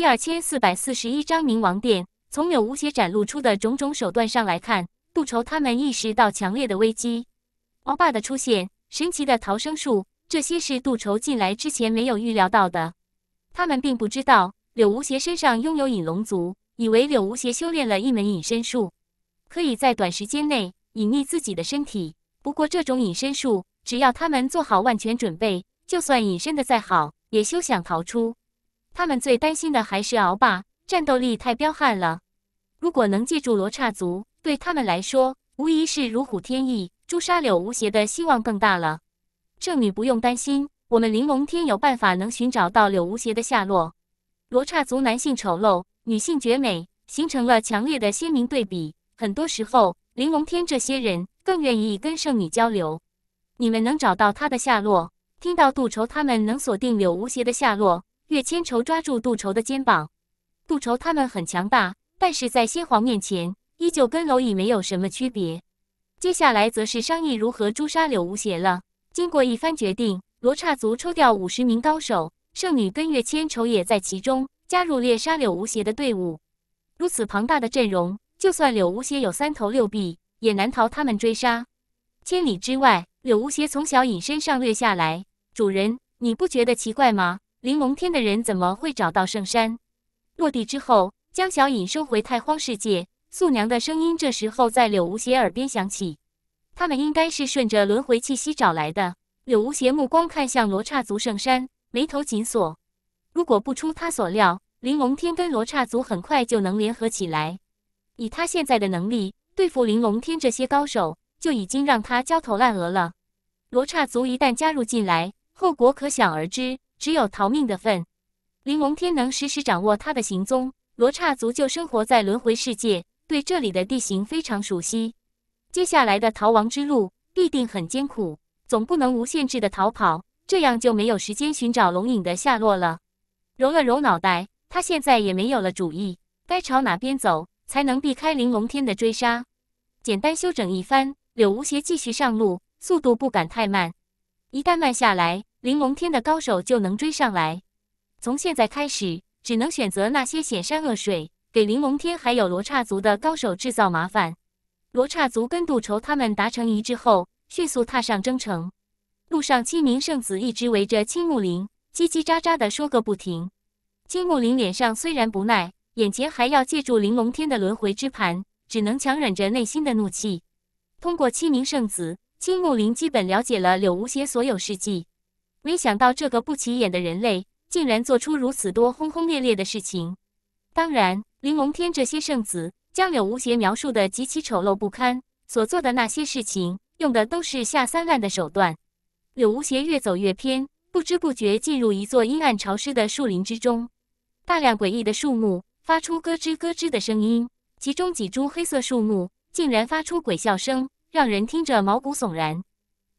第二千四百四十一章冥王殿。从柳无邪展露出的种种手段上来看，杜仇他们意识到强烈的危机。鳌拜的出现，神奇的逃生术，这些是杜愁进来之前没有预料到的。他们并不知道柳无邪身上拥有隐龙族，以为柳无邪修炼了一门隐身术，可以在短时间内隐匿自己的身体。不过，这种隐身术，只要他们做好万全准备，就算隐身的再好，也休想逃出。他们最担心的还是鳌霸战斗力太彪悍了。如果能借助罗刹族，对他们来说无疑是如虎添翼，诛杀柳无邪的希望更大了。圣女不用担心，我们玲珑天有办法能寻找到柳无邪的下落。罗刹族男性丑陋，女性绝美，形成了强烈的鲜明对比。很多时候，玲珑天这些人更愿意跟圣女交流。你们能找到他的下落？听到杜愁他们能锁定柳无邪的下落。岳千愁抓住杜愁的肩膀，杜愁他们很强大，但是在先皇面前依旧跟蝼蚁没有什么区别。接下来则是商议如何诛杀柳无邪了。经过一番决定，罗刹族抽调五十名高手，圣女跟岳千愁也在其中，加入猎杀柳无邪的队伍。如此庞大的阵容，就算柳无邪有三头六臂，也难逃他们追杀。千里之外，柳无邪从小隐身上掠下来，主人，你不觉得奇怪吗？玲珑天的人怎么会找到圣山？落地之后，江小影收回太荒世界。素娘的声音这时候在柳无邪耳边响起：“他们应该是顺着轮回气息找来的。”柳无邪目光看向罗刹族圣山，眉头紧锁。如果不出他所料，玲珑天跟罗刹族很快就能联合起来。以他现在的能力，对付玲珑天这些高手就已经让他焦头烂额了。罗刹族一旦加入进来，后果可想而知。只有逃命的份。玲珑天能实时掌握他的行踪，罗刹族就生活在轮回世界，对这里的地形非常熟悉。接下来的逃亡之路必定很艰苦，总不能无限制的逃跑，这样就没有时间寻找龙影的下落了。揉了揉脑袋，他现在也没有了主意，该朝哪边走才能避开玲珑天的追杀？简单休整一番，柳无邪继续上路，速度不敢太慢，一旦慢下来。玲珑天的高手就能追上来。从现在开始，只能选择那些险山恶水，给玲珑天还有罗刹族的高手制造麻烦。罗刹族跟杜愁他们达成一致后，迅速踏上征程。路上，七名圣子一直围着青木林，叽叽喳喳地说个不停。青木林脸上虽然不耐，眼前还要借助玲珑天的轮回之盘，只能强忍着内心的怒气。通过七名圣子，青木林基本了解了柳无邪所有事迹。没想到这个不起眼的人类，竟然做出如此多轰轰烈烈的事情。当然，玲珑天这些圣子将柳无邪描述的极其丑陋不堪，所做的那些事情，用的都是下三滥的手段。柳无邪越走越偏，不知不觉进入一座阴暗潮湿的树林之中。大量诡异的树木发出咯吱咯吱的声音，其中几株黑色树木竟然发出鬼笑声，让人听着毛骨悚然。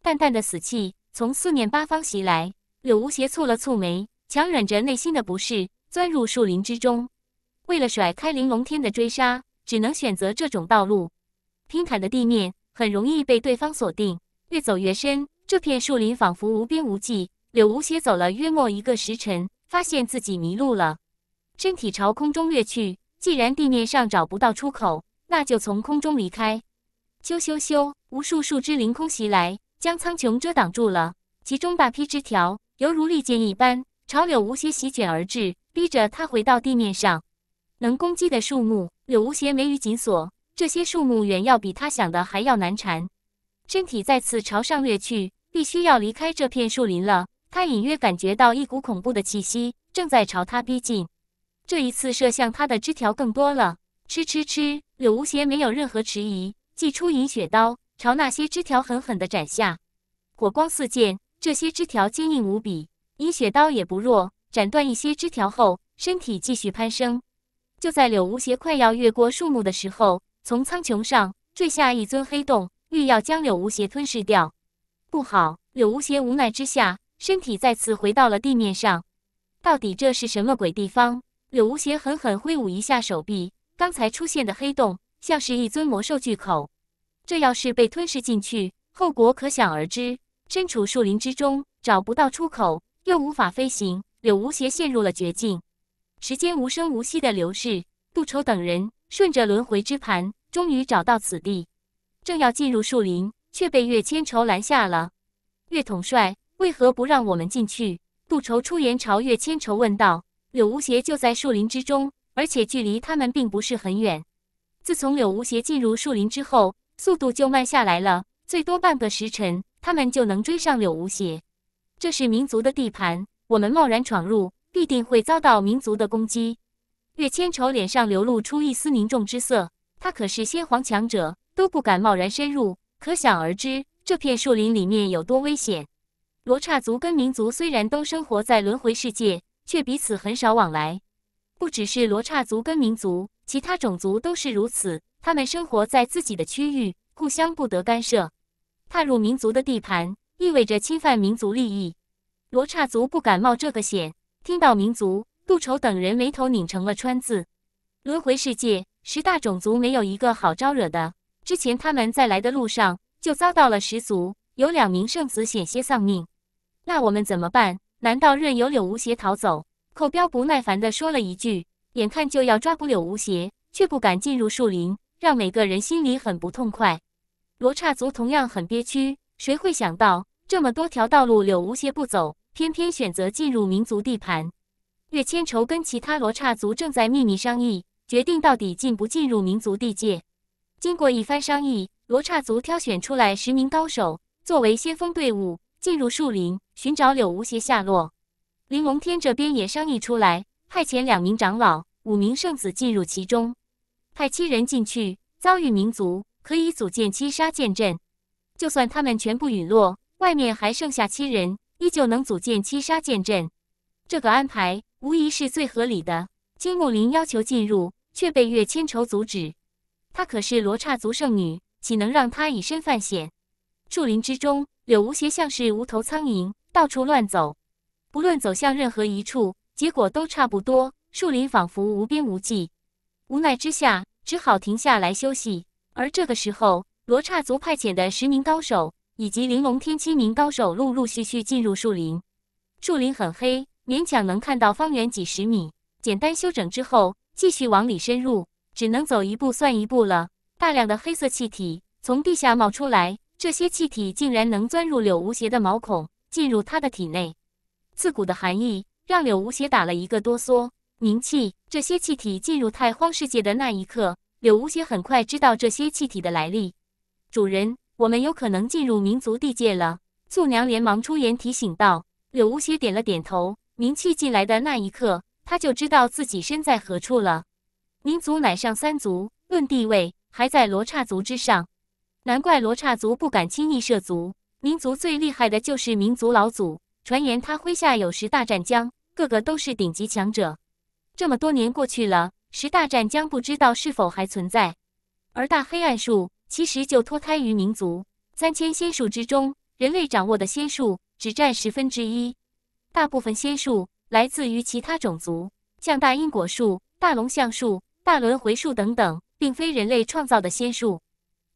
淡淡的死气。从四面八方袭来，柳无邪蹙了蹙眉，强忍着内心的不适，钻入树林之中。为了甩开玲珑天的追杀，只能选择这种道路。平坦的地面很容易被对方锁定，越走越深，这片树林仿佛无边无际。柳无邪走了约莫一个时辰，发现自己迷路了，身体朝空中掠去。既然地面上找不到出口，那就从空中离开。咻咻咻，无数树枝凌空袭来。将苍穹遮挡住了，其中大批枝条犹如利剑一般朝柳无邪席卷而至，逼着他回到地面上。能攻击的树木，柳无邪眉宇紧锁，这些树木远要比他想的还要难缠。身体再次朝上掠去，必须要离开这片树林了。他隐约感觉到一股恐怖的气息正在朝他逼近，这一次射向他的枝条更多了。吃吃吃！柳无邪没有任何迟疑，祭出银雪刀。朝那些枝条狠狠地斩下，火光四溅。这些枝条坚硬无比，阴雪刀也不弱。斩断一些枝条后，身体继续攀升。就在柳无邪快要越过树木的时候，从苍穹上坠下一尊黑洞，欲要将柳无邪吞噬掉。不好！柳无邪无奈之下，身体再次回到了地面上。到底这是什么鬼地方？柳无邪狠狠挥舞一下手臂，刚才出现的黑洞像是一尊魔兽巨口。这要是被吞噬进去，后果可想而知。身处树林之中，找不到出口，又无法飞行，柳无邪陷入了绝境。时间无声无息地流逝，杜愁等人顺着轮回之盘，终于找到此地。正要进入树林，却被岳千愁拦下了。岳统帅为何不让我们进去？杜愁出言朝岳千愁问道。柳无邪就在树林之中，而且距离他们并不是很远。自从柳无邪进入树林之后。速度就慢下来了，最多半个时辰，他们就能追上柳无邪。这是民族的地盘，我们贸然闯入，必定会遭到民族的攻击。岳千愁脸上流露出一丝凝重之色，他可是先皇强者，都不敢贸然深入，可想而知这片树林里面有多危险。罗刹族跟民族虽然都生活在轮回世界，却彼此很少往来。不只是罗刹族跟民族，其他种族都是如此。他们生活在自己的区域，故乡不得干涉。踏入民族的地盘，意味着侵犯民族利益。罗刹族不敢冒这个险。听到“民族”，杜愁等人眉头拧成了川字。轮回世界十大种族没有一个好招惹的。之前他们在来的路上就遭到了十族，有两名圣子险些丧命。那我们怎么办？难道任由柳无邪逃走？寇彪不耐烦地说了一句，眼看就要抓捕柳无邪，却不敢进入树林。让每个人心里很不痛快，罗刹族同样很憋屈。谁会想到这么多条道路，柳无邪不走，偏偏选择进入民族地盘？岳千愁跟其他罗刹族正在秘密商议，决定到底进不进入民族地界。经过一番商议，罗刹族挑选出来十名高手作为先锋队伍，进入树林寻找柳无邪下落。玲珑天这边也商议出来，派遣两名长老、五名圣子进入其中。派七人进去，遭遇民族可以组建七杀剑阵。就算他们全部陨落，外面还剩下七人，依旧能组建七杀剑阵。这个安排无疑是最合理的。金木林要求进入，却被月千愁阻止。她可是罗刹族圣女，岂能让她以身犯险？树林之中，柳无邪像是无头苍蝇，到处乱走。不论走向任何一处，结果都差不多。树林仿佛无边无际。无奈之下，只好停下来休息。而这个时候，罗刹族派遣的十名高手以及玲珑天七名高手陆陆续续进入树林。树林很黑，勉强能看到方圆几十米。简单休整之后，继续往里深入，只能走一步算一步了。大量的黑色气体从地下冒出来，这些气体竟然能钻入柳无邪的毛孔，进入他的体内。自古的寒意让柳无邪打了一个哆嗦，凝气。这些气体进入太荒世界的那一刻，柳无邪很快知道这些气体的来历。主人，我们有可能进入民族地界了。素娘连忙出言提醒道。柳无邪点了点头。名气进来的那一刻，他就知道自己身在何处了。民族乃上三族，论地位还在罗刹族之上，难怪罗刹族不敢轻易涉足。民族最厉害的就是民族老祖，传言他麾下有十大战将，个个都是顶级强者。这么多年过去了，十大战将不知道是否还存在。而大黑暗术其实就脱胎于民族三千仙术之中，人类掌握的仙术只占十分之一，大部分仙术来自于其他种族，像大因果术、大龙象术、大轮回术等等，并非人类创造的仙术。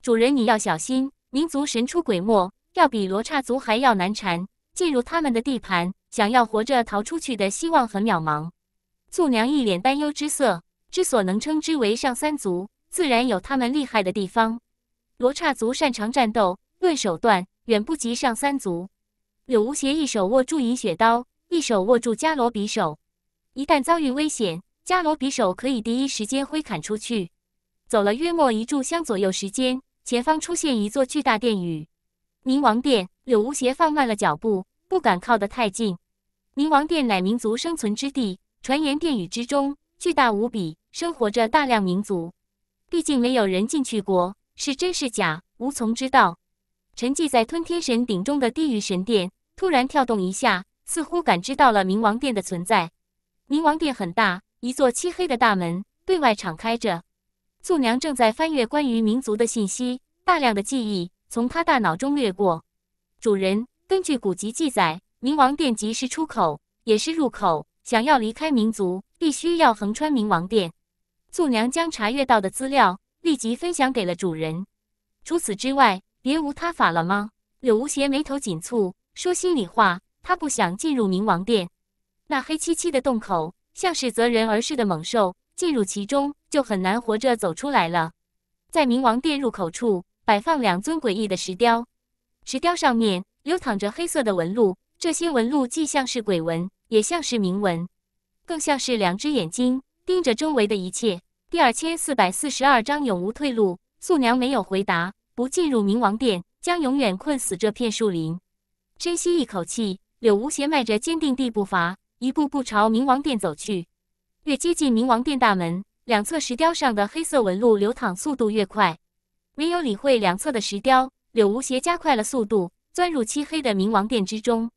主人，你要小心，民族神出鬼没，要比罗刹族还要难缠。进入他们的地盘，想要活着逃出去的希望很渺茫。素娘一脸担忧之色。之所能称之为上三族，自然有他们厉害的地方。罗刹族擅长战斗，论手段远不及上三族。柳无邪一手握住银雪刀，一手握住伽罗匕首。一旦遭遇危险，伽罗匕首可以第一时间挥砍出去。走了约莫一炷香左右时间，前方出现一座巨大殿宇——冥王殿。柳无邪放慢了脚步，不敢靠得太近。冥王殿乃冥族生存之地。传言，殿宇之中巨大无比，生活着大量民族。毕竟没有人进去过，是真是假，无从知道。沉寂在吞天神鼎中的地狱神殿突然跳动一下，似乎感知到了冥王殿的存在。冥王殿很大，一座漆黑的大门对外敞开着。素娘正在翻阅关于民族的信息，大量的记忆从她大脑中掠过。主人，根据古籍记载，冥王殿即是出口，也是入口。想要离开冥族，必须要横穿冥王殿。素娘将查阅到的资料立即分享给了主人。除此之外，别无他法了吗？柳无邪眉头紧蹙，说心里话，他不想进入冥王殿。那黑漆漆的洞口，像是择人而噬的猛兽，进入其中就很难活着走出来了。在冥王殿入口处摆放两尊诡异的石雕，石雕上面流淌着黑色的纹路，这些纹路既像是鬼纹。也像是铭文，更像是两只眼睛盯着周围的一切。第二千四百四十二章永无退路。素娘没有回答，不进入冥王殿，将永远困死这片树林。深吸一口气，柳无邪迈着坚定的步伐，一步步朝冥王殿走去。越接近冥王殿大门，两侧石雕上的黑色纹路流淌速度越快。没有理会两侧的石雕，柳无邪加快了速度，钻入漆黑的冥王殿之中。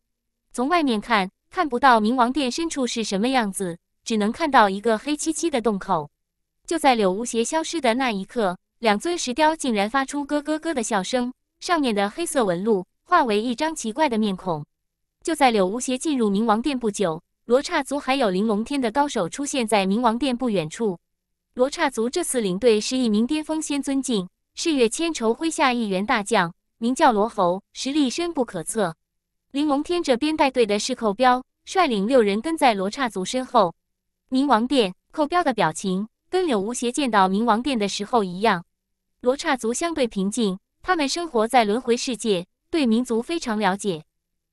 从外面看。看不到冥王殿深处是什么样子，只能看到一个黑漆漆的洞口。就在柳无邪消失的那一刻，两尊石雕竟然发出咯咯咯的笑声，上面的黑色纹路化为一张奇怪的面孔。就在柳无邪进入冥王殿不久，罗刹族还有玲珑天的高手出现在冥王殿不远处。罗刹族这次领队是一名巅峰仙尊境，是月千愁麾下一员大将，名叫罗侯，实力深不可测。云龙天这边带队的是寇彪，率领六人跟在罗刹族身后。冥王殿，寇彪的表情跟柳无邪见到冥王殿的时候一样。罗刹族相对平静，他们生活在轮回世界，对民族非常了解。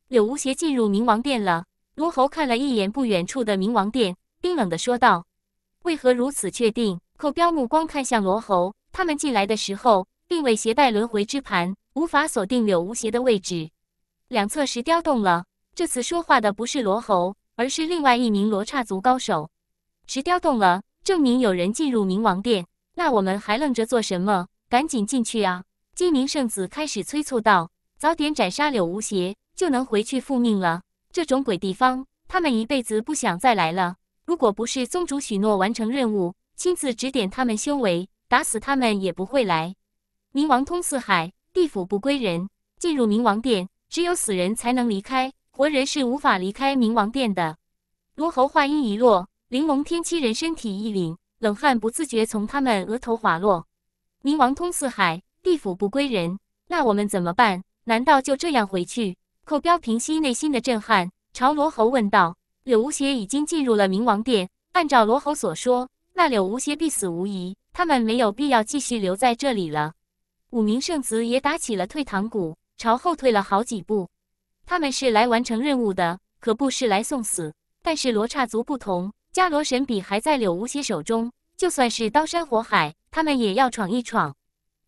柳无邪进入冥王殿了，罗侯看了一眼不远处的冥王殿，冰冷地说道：“为何如此确定？”寇彪目光看向罗侯，他们进来的时候并未携带轮回之盘，无法锁定柳无邪的位置。两侧石雕动了，这次说话的不是罗喉，而是另外一名罗刹族高手。石雕动了，证明有人进入冥王殿。那我们还愣着做什么？赶紧进去啊！金明圣子开始催促道：“早点斩杀柳无邪，就能回去复命了。这种鬼地方，他们一辈子不想再来了。如果不是宗主许诺完成任务，亲自指点他们修为，打死他们也不会来。冥王通四海，地府不归人。进入冥王殿。”只有死人才能离开，活人是无法离开冥王殿的。罗侯话音一落，玲珑天七人身体一凛，冷汗不自觉从他们额头滑落。冥王通四海，地府不归人，那我们怎么办？难道就这样回去？寇彪平息内心的震撼，朝罗侯问道：“柳无邪已经进入了冥王殿，按照罗侯所说，那柳无邪必死无疑，他们没有必要继续留在这里了。”五名圣子也打起了退堂鼓。朝后退了好几步，他们是来完成任务的，可不是来送死。但是罗刹族不同，伽罗神笔还在柳无邪手中，就算是刀山火海，他们也要闯一闯。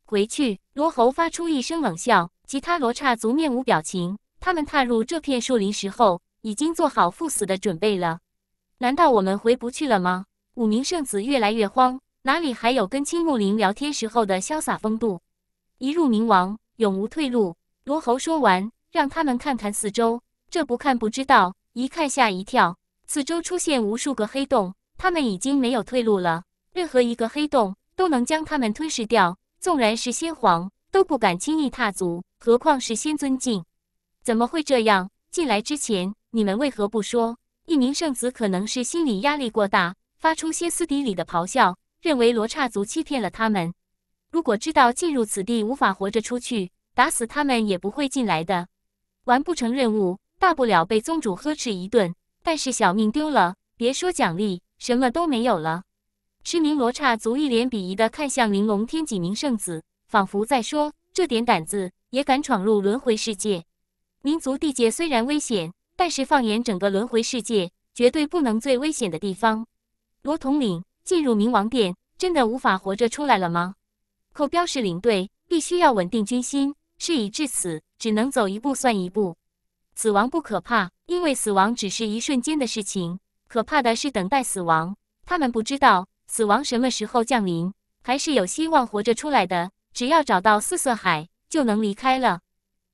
回去，罗喉发出一声冷笑，其他罗刹族面无表情。他们踏入这片树林时候，已经做好赴死的准备了。难道我们回不去了吗？五名圣子越来越慌，哪里还有跟青木林聊天时候的潇洒风度？一入冥王，永无退路。罗侯说完，让他们看看四周。这不看不知道，一看吓一跳。四周出现无数个黑洞，他们已经没有退路了。任何一个黑洞都能将他们吞噬掉，纵然是先皇都不敢轻易踏足，何况是仙尊境？怎么会这样？进来之前你们为何不说？一名圣子可能是心理压力过大，发出歇斯底里的咆哮，认为罗刹族欺骗了他们。如果知道进入此地无法活着出去，打死他们也不会进来的，完不成任务，大不了被宗主呵斥一顿，但是小命丢了，别说奖励，什么都没有了。痴名罗刹族一脸鄙夷的看向玲珑天几名圣子，仿佛在说：“这点胆子也敢闯入轮回世界？民族地界虽然危险，但是放眼整个轮回世界，绝对不能最危险的地方。”罗统领进入冥王殿，真的无法活着出来了吗？寇彪是领队，必须要稳定军心。事已至此，只能走一步算一步。死亡不可怕，因为死亡只是一瞬间的事情。可怕的是等待死亡。他们不知道死亡什么时候降临，还是有希望活着出来的。只要找到四色海，就能离开了。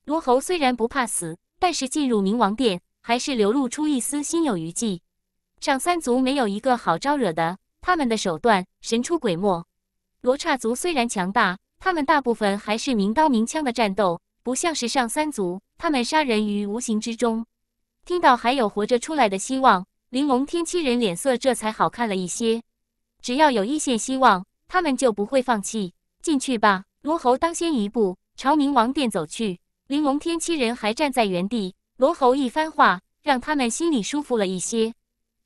罗侯虽然不怕死，但是进入冥王殿，还是流露出一丝心有余悸。上三族没有一个好招惹的，他们的手段神出鬼没。罗刹族虽然强大。他们大部分还是明刀明枪的战斗，不像是上三族，他们杀人于无形之中。听到还有活着出来的希望，玲珑天七人脸色这才好看了一些。只要有一线希望，他们就不会放弃。进去吧，罗侯当先一步朝冥王殿走去。玲珑天七人还站在原地，罗侯一番话让他们心里舒服了一些，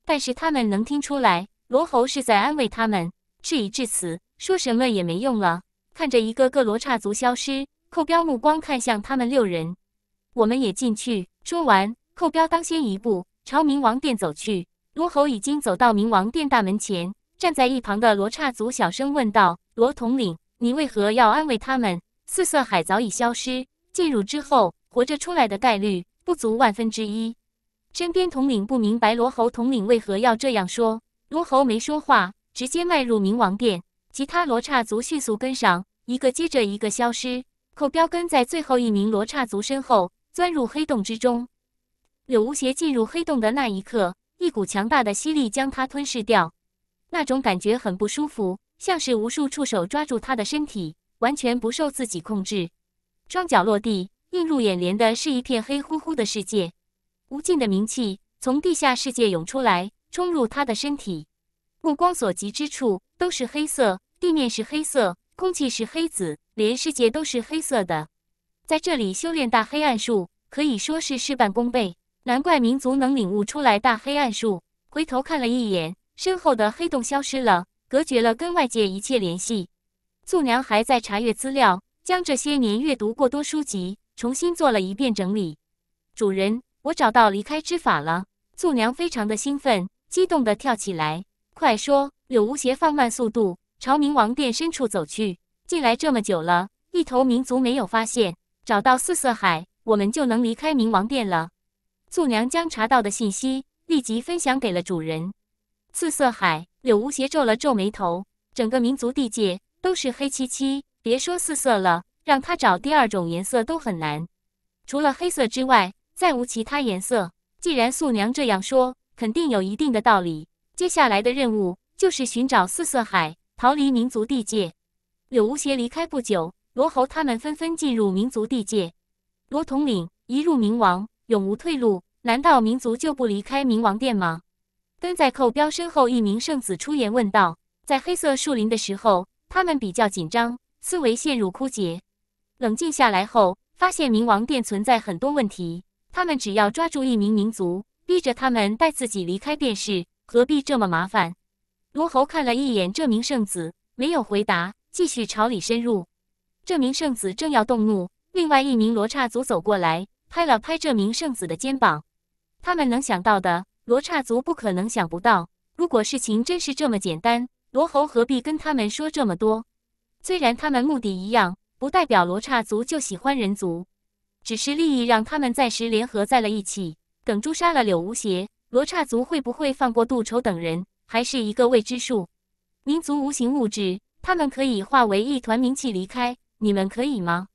但是他们能听出来，罗侯是在安慰他们。事已至此，说什么也没用了。看着一个个罗刹族消失，寇彪目光看向他们六人，我们也进去。说完，寇彪当先一步朝冥王殿走去。罗侯已经走到冥王殿大门前，站在一旁的罗刹族小声问道：“罗统领，你为何要安慰他们？四色海早已消失，进入之后活着出来的概率不足万分之一。”身边统领不明白罗侯统领为何要这样说，罗侯没说话，直接迈入冥王殿，其他罗刹族迅速跟上。一个接着一个消失，寇标跟在最后一名罗刹族身后钻入黑洞之中。柳无邪进入黑洞的那一刻，一股强大的吸力将他吞噬掉，那种感觉很不舒服，像是无数触手抓住他的身体，完全不受自己控制。双脚落地，映入眼帘的是一片黑乎乎的世界，无尽的名气从地下世界涌出来，冲入他的身体。目光所及之处都是黑色，地面是黑色。空气是黑紫，连世界都是黑色的，在这里修炼大黑暗术可以说是事半功倍，难怪民族能领悟出来大黑暗术。回头看了一眼身后的黑洞消失了，隔绝了跟外界一切联系。素娘还在查阅资料，将这些年阅读过多书籍重新做了一遍整理。主人，我找到离开之法了！素娘非常的兴奋，激动的跳起来，快说！柳无邪放慢速度。朝冥王殿深处走去，进来这么久了，一头冥族没有发现。找到四色海，我们就能离开冥王殿了。素娘将查到的信息立即分享给了主人。四色海，柳无邪皱了皱眉头。整个冥族地界都是黑漆漆，别说四色了，让他找第二种颜色都很难。除了黑色之外，再无其他颜色。既然素娘这样说，肯定有一定的道理。接下来的任务就是寻找四色海。逃离民族地界，柳无邪离开不久，罗侯他们纷纷进入民族地界。罗统领一入冥王，永无退路。难道民族就不离开冥王殿吗？蹲在寇彪身后，一名圣子出言问道：“在黑色树林的时候，他们比较紧张，思维陷入枯竭。冷静下来后，发现冥王殿存在很多问题。他们只要抓住一名民族，逼着他们带自己离开便是，何必这么麻烦？”罗侯看了一眼这名圣子，没有回答，继续朝里深入。这名圣子正要动怒，另外一名罗刹族走过来，拍了拍这名圣子的肩膀。他们能想到的，罗刹族不可能想不到。如果事情真是这么简单，罗侯何必跟他们说这么多？虽然他们目的一样，不代表罗刹族就喜欢人族，只是利益让他们暂时联合在了一起。等诛杀了柳无邪，罗刹族会不会放过杜愁等人？还是一个未知数。民族无形物质，他们可以化为一团冥气离开，你们可以吗？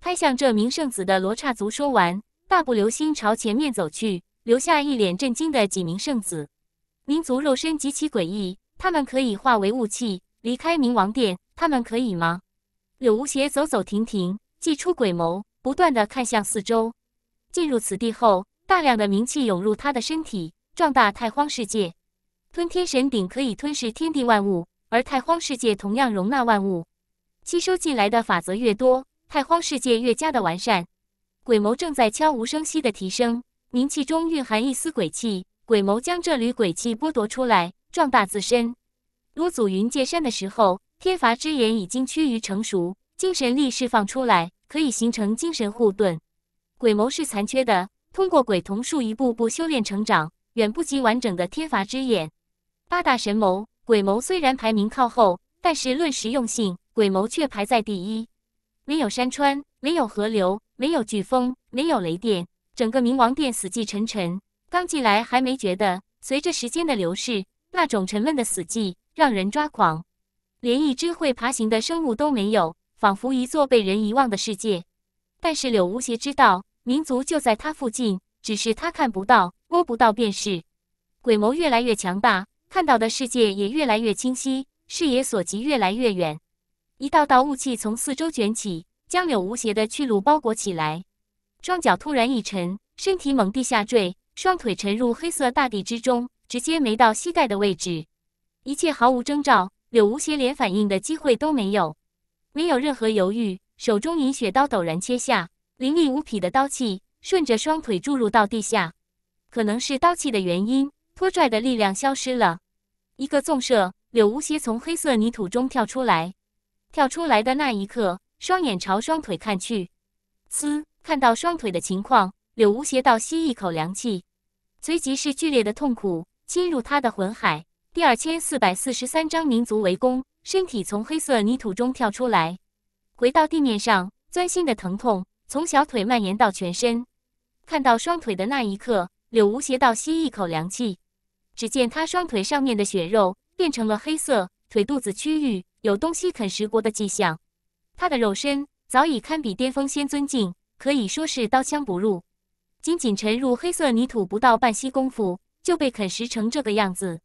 拍向这名圣子的罗刹族，说完，大步流星朝前面走去，留下一脸震惊的几名圣子。民族肉身极其诡异，他们可以化为雾气离开冥王殿，他们可以吗？柳无邪走走停停，祭出鬼眸，不断的看向四周。进入此地后，大量的冥气涌入他的身体，壮大太荒世界。吞天神鼎可以吞噬天地万物，而太荒世界同样容纳万物。吸收进来的法则越多，太荒世界越加的完善。鬼眸正在悄无声息的提升，冥气中蕴含一丝鬼气，鬼眸将这缕鬼气剥夺出来，壮大自身。如祖云界山的时候，天罚之眼已经趋于成熟，精神力释放出来，可以形成精神护盾。鬼眸是残缺的，通过鬼瞳术一步步修炼成长，远不及完整的天罚之眼。八大神谋、鬼谋虽然排名靠后，但是论实用性，鬼谋却排在第一。没有山川，没有河流，没有飓风，没有雷电，整个冥王殿死气沉沉。刚进来还没觉得，随着时间的流逝，那种沉闷的死寂让人抓狂，连一只会爬行的生物都没有，仿佛一座被人遗忘的世界。但是柳无邪知道，民族就在他附近，只是他看不到、摸不到便是。鬼谋越来越强大。看到的世界也越来越清晰，视野所及越来越远。一道道雾气从四周卷起，将柳无邪的去路包裹起来。双脚突然一沉，身体猛地下坠，双腿沉入黑色大地之中，直接没到膝盖的位置。一切毫无征兆，柳无邪连反应的机会都没有。没有任何犹豫，手中饮血刀陡然切下，凌厉无匹的刀气顺着双腿注入到地下。可能是刀气的原因。拖拽的力量消失了，一个纵射，柳无邪从黑色泥土中跳出来。跳出来的那一刻，双眼朝双腿看去，嘶！看到双腿的情况，柳无邪倒吸一口凉气，随即是剧烈的痛苦侵入他的魂海。第二千四百四十三章民族围攻。身体从黑色泥土中跳出来，回到地面上，钻心的疼痛从小腿蔓延到全身。看到双腿的那一刻，柳无邪倒吸一口凉气。只见他双腿上面的血肉变成了黑色，腿肚子区域有东西啃食过的迹象。他的肉身早已堪比巅峰仙尊境，可以说是刀枪不入。仅仅沉入黑色泥土不到半息功夫，就被啃食成这个样子。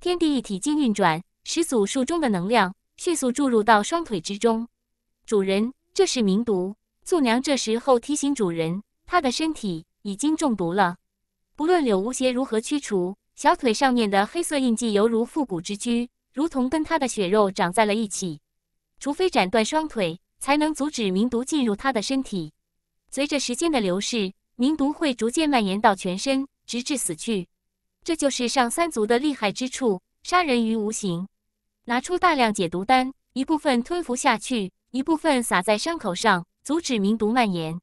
天地一体经运转，始祖术中的能量迅速注入到双腿之中。主人，这是冥毒。素娘这时候提醒主人，他的身体已经中毒了。不论柳无邪如何驱除。小腿上面的黑色印记犹如复古之躯，如同跟他的血肉长在了一起。除非斩断双腿，才能阻止明毒进入他的身体。随着时间的流逝，明毒会逐渐蔓延到全身，直至死去。这就是上三族的厉害之处，杀人于无形。拿出大量解毒丹，一部分吞服下去，一部分撒在伤口上，阻止明毒蔓延。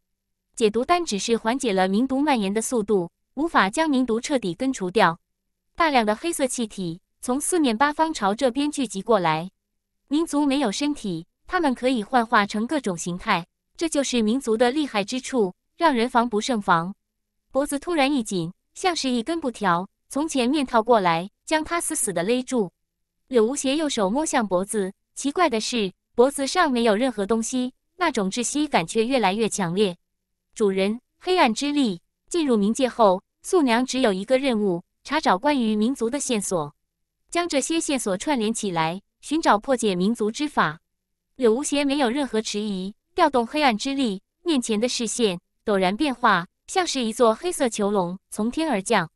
解毒丹只是缓解了明毒蔓延的速度，无法将明毒彻底根除掉。大量的黑色气体从四面八方朝这边聚集过来。民族没有身体，他们可以幻化成各种形态，这就是民族的厉害之处，让人防不胜防。脖子突然一紧，像是一根布条从前面套过来，将他死死的勒住。柳无邪右手摸向脖子，奇怪的是脖子上没有任何东西，那种窒息感却越来越强烈。主人，黑暗之力进入冥界后，素娘只有一个任务。查找关于民族的线索，将这些线索串联起来，寻找破解民族之法。柳无邪没有任何迟疑，调动黑暗之力，面前的视线陡然变化，像是一座黑色囚笼从天而降。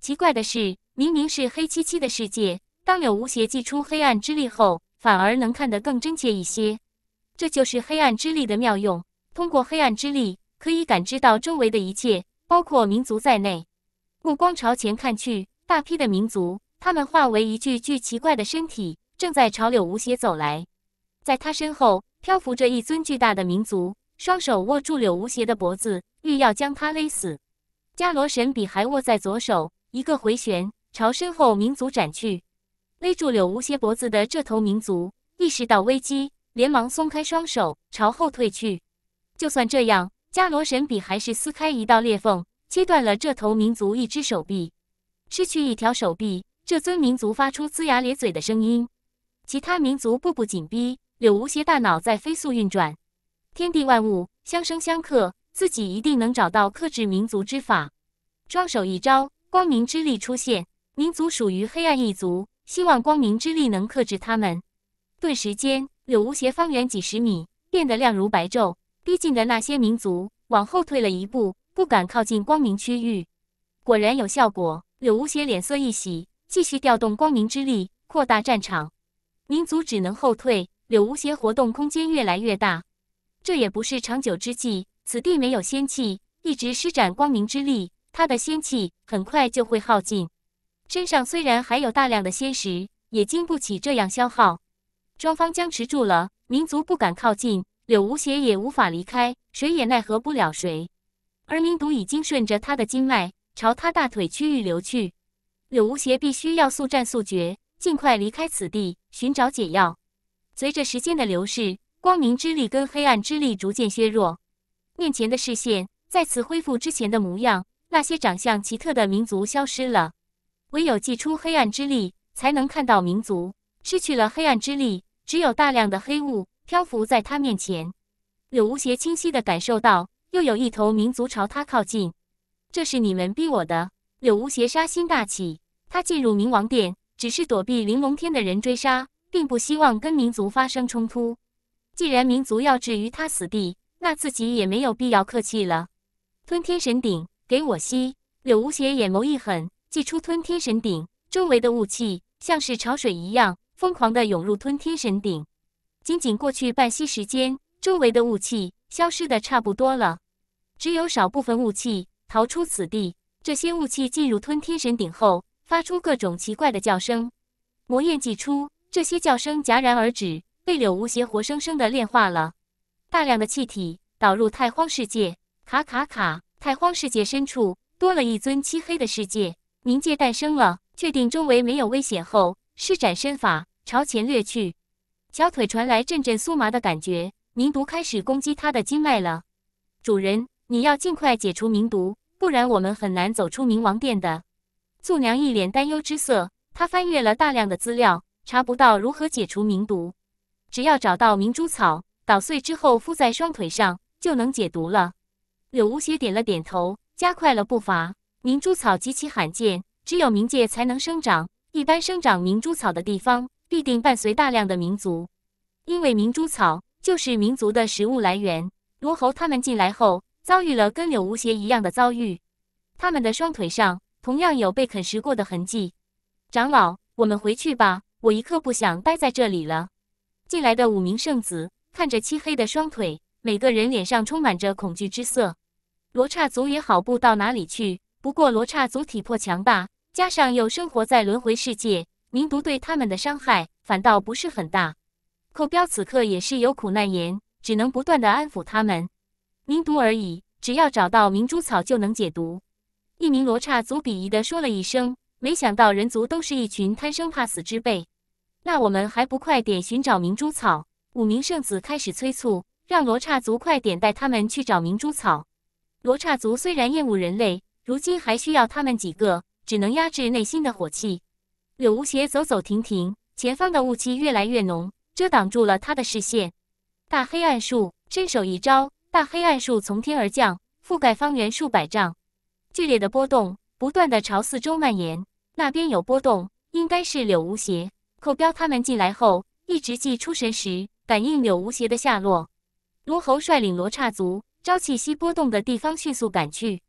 奇怪的是，明明是黑漆漆的世界，当柳无邪祭出黑暗之力后，反而能看得更真切一些。这就是黑暗之力的妙用，通过黑暗之力可以感知到周围的一切，包括民族在内。目光朝前看去，大批的民族，他们化为一具具奇怪的身体，正在朝柳无邪走来。在他身后，漂浮着一尊巨大的民族，双手握住柳无邪的脖子，欲要将他勒死。伽罗神笔还握在左手，一个回旋，朝身后民族斩去。勒住柳无邪脖子的这头民族意识到危机，连忙松开双手，朝后退去。就算这样，伽罗神笔还是撕开一道裂缝。切断了这头民族一只手臂，失去一条手臂，这尊民族发出龇牙咧嘴的声音。其他民族步步紧逼，柳无邪大脑在飞速运转，天地万物相生相克，自己一定能找到克制民族之法。双手一招，光明之力出现。民族属于黑暗一族，希望光明之力能克制他们。顿时间，柳无邪方圆几十米变得亮如白昼，逼近的那些民族往后退了一步。不敢靠近光明区域，果然有效果。柳无邪脸色一喜，继续调动光明之力，扩大战场。民族只能后退。柳无邪活动空间越来越大，这也不是长久之计。此地没有仙气，一直施展光明之力，他的仙气很快就会耗尽。身上虽然还有大量的仙石，也经不起这样消耗。双方僵持住了，民族不敢靠近，柳无邪也无法离开，谁也奈何不了谁。而明毒已经顺着他的经脉朝他大腿区域流去，柳无邪必须要速战速决，尽快离开此地，寻找解药。随着时间的流逝，光明之力跟黑暗之力逐渐削弱，面前的视线再次恢复之前的模样，那些长相奇特的民族消失了。唯有祭出黑暗之力，才能看到民族。失去了黑暗之力，只有大量的黑雾漂浮在他面前。柳无邪清晰地感受到。又有一头民族朝他靠近，这是你们逼我的！柳无邪杀心大起，他进入冥王殿只是躲避玲珑天的人追杀，并不希望跟民族发生冲突。既然民族要置于他死地，那自己也没有必要客气了。吞天神鼎，给我吸！柳无邪眼眸一狠，祭出吞天神鼎，周围的雾气像是潮水一样疯狂的涌入吞天神鼎。仅仅过去半息时间，周围的雾气消失的差不多了。只有少部分雾气逃出此地，这些雾气进入吞天神鼎后，发出各种奇怪的叫声。魔焰祭出，这些叫声戛然而止，被柳无邪活生生的炼化了。大量的气体导入太荒世界，卡卡卡！太荒世界深处多了一尊漆黑的世界，冥界诞生了。确定周围没有危险后，施展身法朝前掠去，小腿传来阵阵酥麻的感觉，凝毒开始攻击他的经脉了，主人。你要尽快解除冥毒，不然我们很难走出冥王殿的。素娘一脸担忧之色，她翻阅了大量的资料，查不到如何解除冥毒。只要找到明珠草，捣碎之后敷在双腿上，就能解毒了。柳无邪点了点头，加快了步伐。明珠草极其罕见，只有冥界才能生长。一般生长明珠草的地方，必定伴随大量的冥族，因为明珠草就是冥族的食物来源。罗侯他们进来后。遭遇了跟柳无邪一样的遭遇，他们的双腿上同样有被啃食过的痕迹。长老，我们回去吧，我一刻不想待在这里了。进来的五名圣子看着漆黑的双腿，每个人脸上充满着恐惧之色。罗刹族也好不到哪里去，不过罗刹族体魄强大，加上又生活在轮回世界，冥毒对他们的伤害反倒不是很大。寇彪此刻也是有苦难言，只能不断的安抚他们。凝毒而已，只要找到明珠草就能解毒。一名罗刹族鄙夷地说了一声：“没想到人族都是一群贪生怕死之辈。”那我们还不快点寻找明珠草？五名圣子开始催促，让罗刹族快点带他们去找明珠草。罗刹族虽然厌恶人类，如今还需要他们几个，只能压制内心的火气。柳无邪走走停停，前方的雾气越来越浓，遮挡住了他的视线。大黑暗术，伸手一招。大黑暗树从天而降，覆盖方圆数百丈，剧烈的波动不断的朝四周蔓延。那边有波动，应该是柳无邪、寇彪他们进来后，一直祭出神石感应柳无邪的下落。罗侯率领罗刹族，朝气息波动的地方迅速赶去。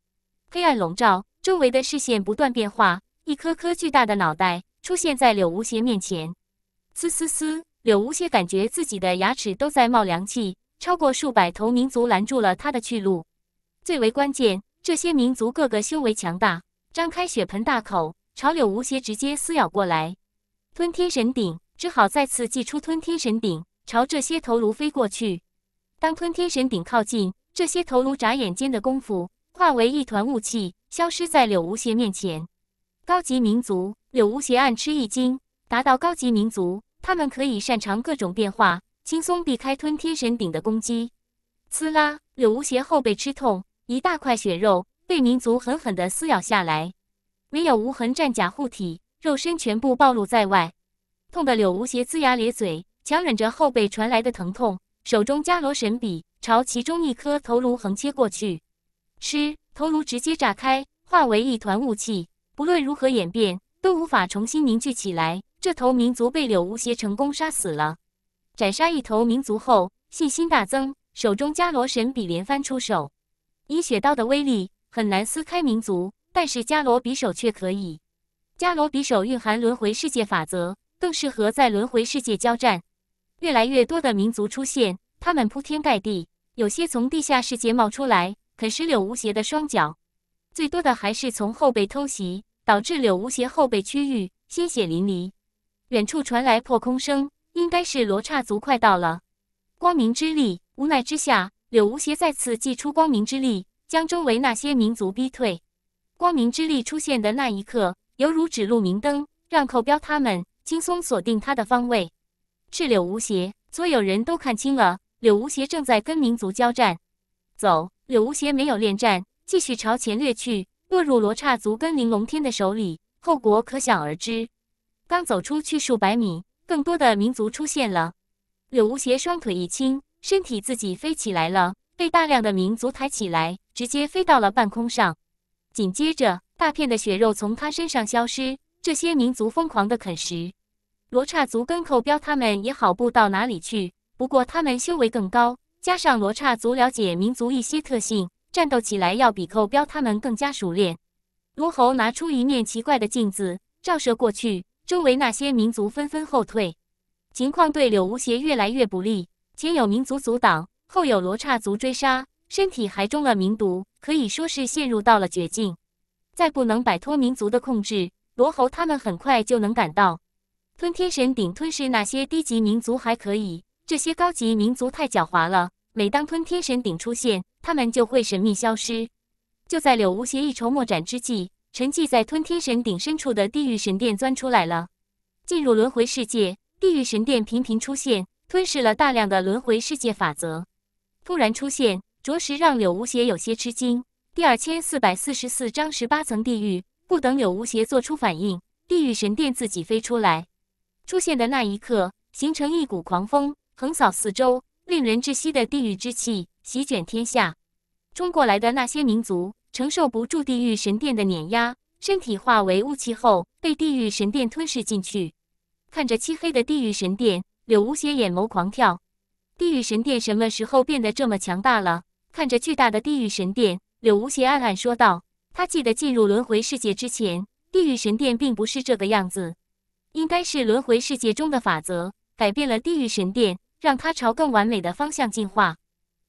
黑暗笼罩，周围的视线不断变化，一颗颗巨大的脑袋出现在柳无邪面前。嘶嘶嘶！柳无邪感觉自己的牙齿都在冒凉气。超过数百头民族拦住了他的去路，最为关键，这些民族个个修为强大，张开血盆大口朝柳无邪直接撕咬过来。吞天神鼎只好再次祭出吞天神鼎，朝这些头颅飞过去。当吞天神鼎靠近这些头颅，眨眼间的功夫化为一团雾气，消失在柳无邪面前。高级民族，柳无邪暗吃一惊。达到高级民族，他们可以擅长各种变化。轻松避开吞天神鼎的攻击，刺啦！柳无邪后背吃痛，一大块血肉被民族狠狠的撕咬下来，唯有无痕战甲护体，肉身全部暴露在外，痛得柳无邪龇牙咧嘴，强忍着后背传来的疼痛，手中伽罗神笔朝其中一颗头颅横切过去，吃！头颅直接炸开，化为一团雾气，不论如何演变都无法重新凝聚起来，这头民族被柳无邪成功杀死了。斩杀一头民族后，信心大增，手中伽罗神笔连番出手。以血刀的威力很难撕开民族，但是伽罗匕首却可以。伽罗匕首蕴含轮回世界法则，更适合在轮回世界交战。越来越多的民族出现，他们铺天盖地，有些从地下世界冒出来啃食柳无邪的双脚，最多的还是从后背偷袭，导致柳无邪后背区域鲜血淋漓。远处传来破空声。应该是罗刹族快到了，光明之力无奈之下，柳无邪再次祭出光明之力，将周围那些民族逼退。光明之力出现的那一刻，犹如指路明灯，让寇彪他们轻松锁定他的方位。赤柳无邪，所有人都看清了，柳无邪正在跟民族交战。走，柳无邪没有恋战，继续朝前掠去。落入罗刹族跟玲珑天的手里，后果可想而知。刚走出去数百米。更多的民族出现了，柳无邪双腿一轻，身体自己飞起来了，被大量的民族抬起来，直接飞到了半空上。紧接着，大片的血肉从他身上消失，这些民族疯狂的啃食。罗刹族跟寇彪他们也好不到哪里去，不过他们修为更高，加上罗刹族了解民族一些特性，战斗起来要比寇彪他们更加熟练。罗侯拿出一面奇怪的镜子，照射过去。周围那些民族纷纷后退，情况对柳无邪越来越不利。前有民族阻挡，后有罗刹族追杀，身体还中了冥毒，可以说是陷入到了绝境。再不能摆脱民族的控制，罗侯他们很快就能赶到。吞天神鼎吞噬那些低级民族还可以，这些高级民族太狡猾了。每当吞天神鼎出现，他们就会神秘消失。就在柳无邪一筹莫展之际。沉寂在吞天神鼎深处的地狱神殿钻出来了，进入轮回世界，地狱神殿频频出现，吞噬了大量的轮回世界法则。突然出现，着实让柳无邪有些吃惊。第二千四百四十四章十八层地狱。不等柳无邪做出反应，地狱神殿自己飞出来。出现的那一刻，形成一股狂风，横扫四周，令人窒息的地狱之气席卷天下。冲过来的那些民族。承受不住地狱神殿的碾压，身体化为雾气后被地狱神殿吞噬进去。看着漆黑的地狱神殿，柳无邪眼眸狂跳。地狱神殿什么时候变得这么强大了？看着巨大的地狱神殿，柳无邪暗暗说道：“他记得进入轮回世界之前，地狱神殿并不是这个样子。应该是轮回世界中的法则改变了地狱神殿，让它朝更完美的方向进化。”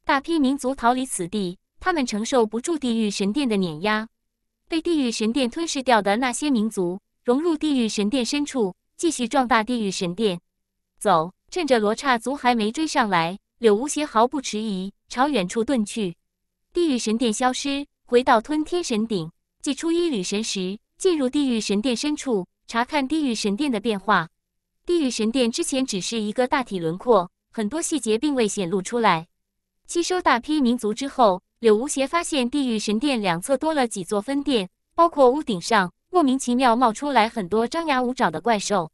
大批民族逃离此地。他们承受不住地狱神殿的碾压，被地狱神殿吞噬掉的那些民族融入地狱神殿深处，继续壮大地狱神殿。走，趁着罗刹族还没追上来，柳无邪毫不迟疑朝远处遁去。地狱神殿消失，回到吞天神鼎，祭出一缕神石，进入地狱神殿深处查看地狱神殿的变化。地狱神殿之前只是一个大体轮廓，很多细节并未显露出来。吸收大批民族之后。柳无邪发现，地狱神殿两侧多了几座分殿，包括屋顶上莫名其妙冒出来很多张牙舞爪的怪兽。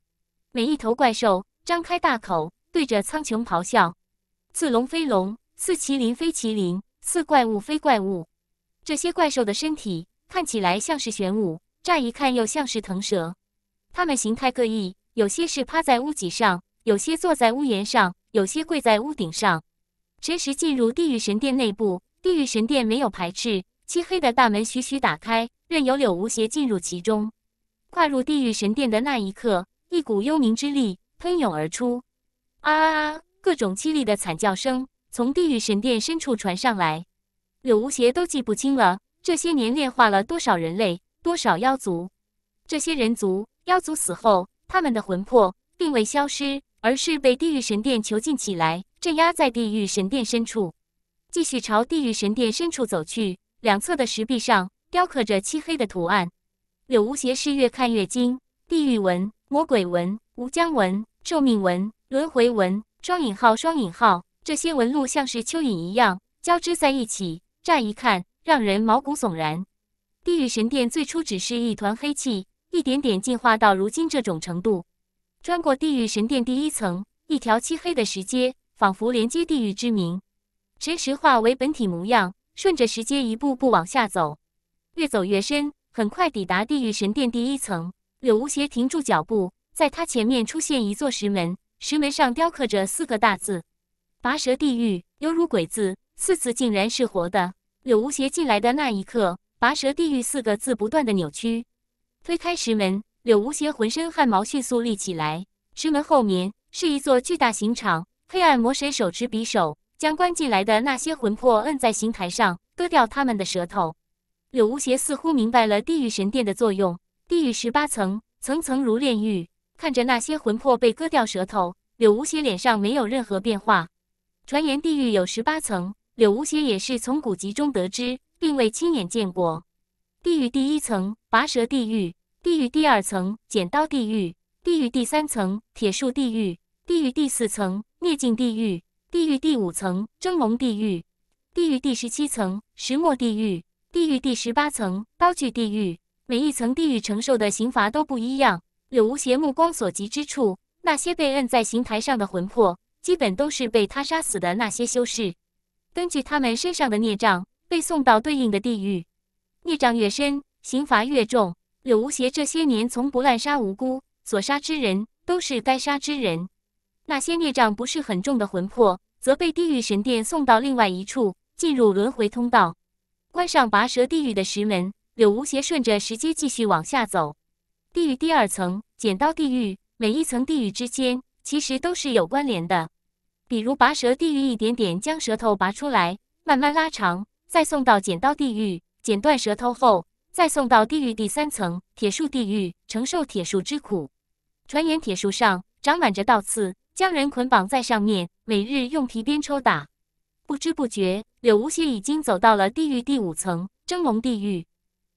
每一头怪兽张开大口，对着苍穹咆哮，似龙非龙，似麒麟非麒麟，似怪物非怪物。这些怪兽的身体看起来像是玄武，乍一看又像是腾蛇。它们形态各异，有些是趴在屋脊上，有些坐在屋檐上，有些跪在屋顶上，这时进入地狱神殿内部。地狱神殿没有排斥，漆黑的大门徐徐打开，任由柳无邪进入其中。跨入地狱神殿的那一刻，一股幽冥之力喷涌而出，啊啊啊！各种凄厉的惨叫声从地狱神殿深处传上来。柳无邪都记不清了，这些年炼化了多少人类，多少妖族。这些人族、妖族死后，他们的魂魄并未消失，而是被地狱神殿囚禁起来，镇压在地狱神殿深处。继续朝地狱神殿深处走去，两侧的石壁上雕刻着漆黑的图案。柳无邪是越看越惊：地狱纹、魔鬼纹、无疆纹、寿命纹、轮回纹，双引号双引号这些纹路像是蚯蚓一样交织在一起，乍一看让人毛骨悚然。地狱神殿最初只是一团黑气，一点点进化到如今这种程度。穿过地狱神殿第一层，一条漆黑的石阶仿佛连接地狱之名，神石化为本体模样，顺着石阶一步步往下走，越走越深。很快抵达地狱神殿第一层，柳无邪停住脚步，在他前面出现一座石门，石门上雕刻着四个大字“拔舌地狱”，犹如鬼字，四字竟然是活的。柳无邪进来的那一刻，“拔舌地狱”四个字不断的扭曲。推开石门，柳无邪浑身汗毛迅速立起来。石门后面是一座巨大刑场，黑暗魔神手持匕首。将关进来的那些魂魄摁在刑台上，割掉他们的舌头。柳无邪似乎明白了地狱神殿的作用。地狱十八层，层层如炼狱。看着那些魂魄被割掉舌头，柳无邪脸上没有任何变化。传言地狱有十八层，柳无邪也是从古籍中得知，并未亲眼见过。地狱第一层拔舌地狱，地狱第二层剪刀地狱，地狱第三层铁树地狱，地狱第四层灭尽地狱。地狱第五层蒸笼地狱，地狱第十七层石磨地狱，地狱第十八层刀具地狱。每一层地狱承受的刑罚都不一样。柳无邪目光所及之处，那些被摁在刑台上的魂魄，基本都是被他杀死的那些修士。根据他们身上的孽障，被送到对应的地狱。孽障越深，刑罚越重。柳无邪这些年从不滥杀无辜，所杀之人都是该杀之人。那些孽障不是很重的魂魄，则被地狱神殿送到另外一处，进入轮回通道，关上拔舌地狱的石门。柳无邪顺着石阶继续往下走，地狱第二层剪刀地狱，每一层地狱之间其实都是有关联的。比如拔舌地狱，一点点将舌头拔出来，慢慢拉长，再送到剪刀地狱，剪断舌头后，再送到地狱第三层铁树地狱，承受铁树之苦。传言铁树上长满着倒刺。将人捆绑在上面，每日用皮鞭抽打。不知不觉，柳无邪已经走到了地狱第五层——蒸笼地狱。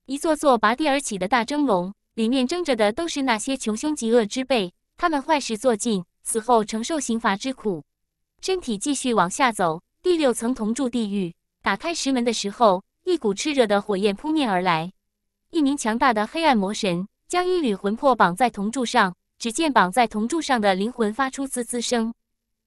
一座座拔地而起的大蒸笼，里面蒸着的都是那些穷凶极恶之辈。他们坏事做尽，死后承受刑罚之苦。身体继续往下走，第六层铜柱地狱。打开石门的时候，一股炽热的火焰扑面而来。一名强大的黑暗魔神将一缕魂魄绑在铜柱上。只见绑在铜柱上的灵魂发出滋滋声，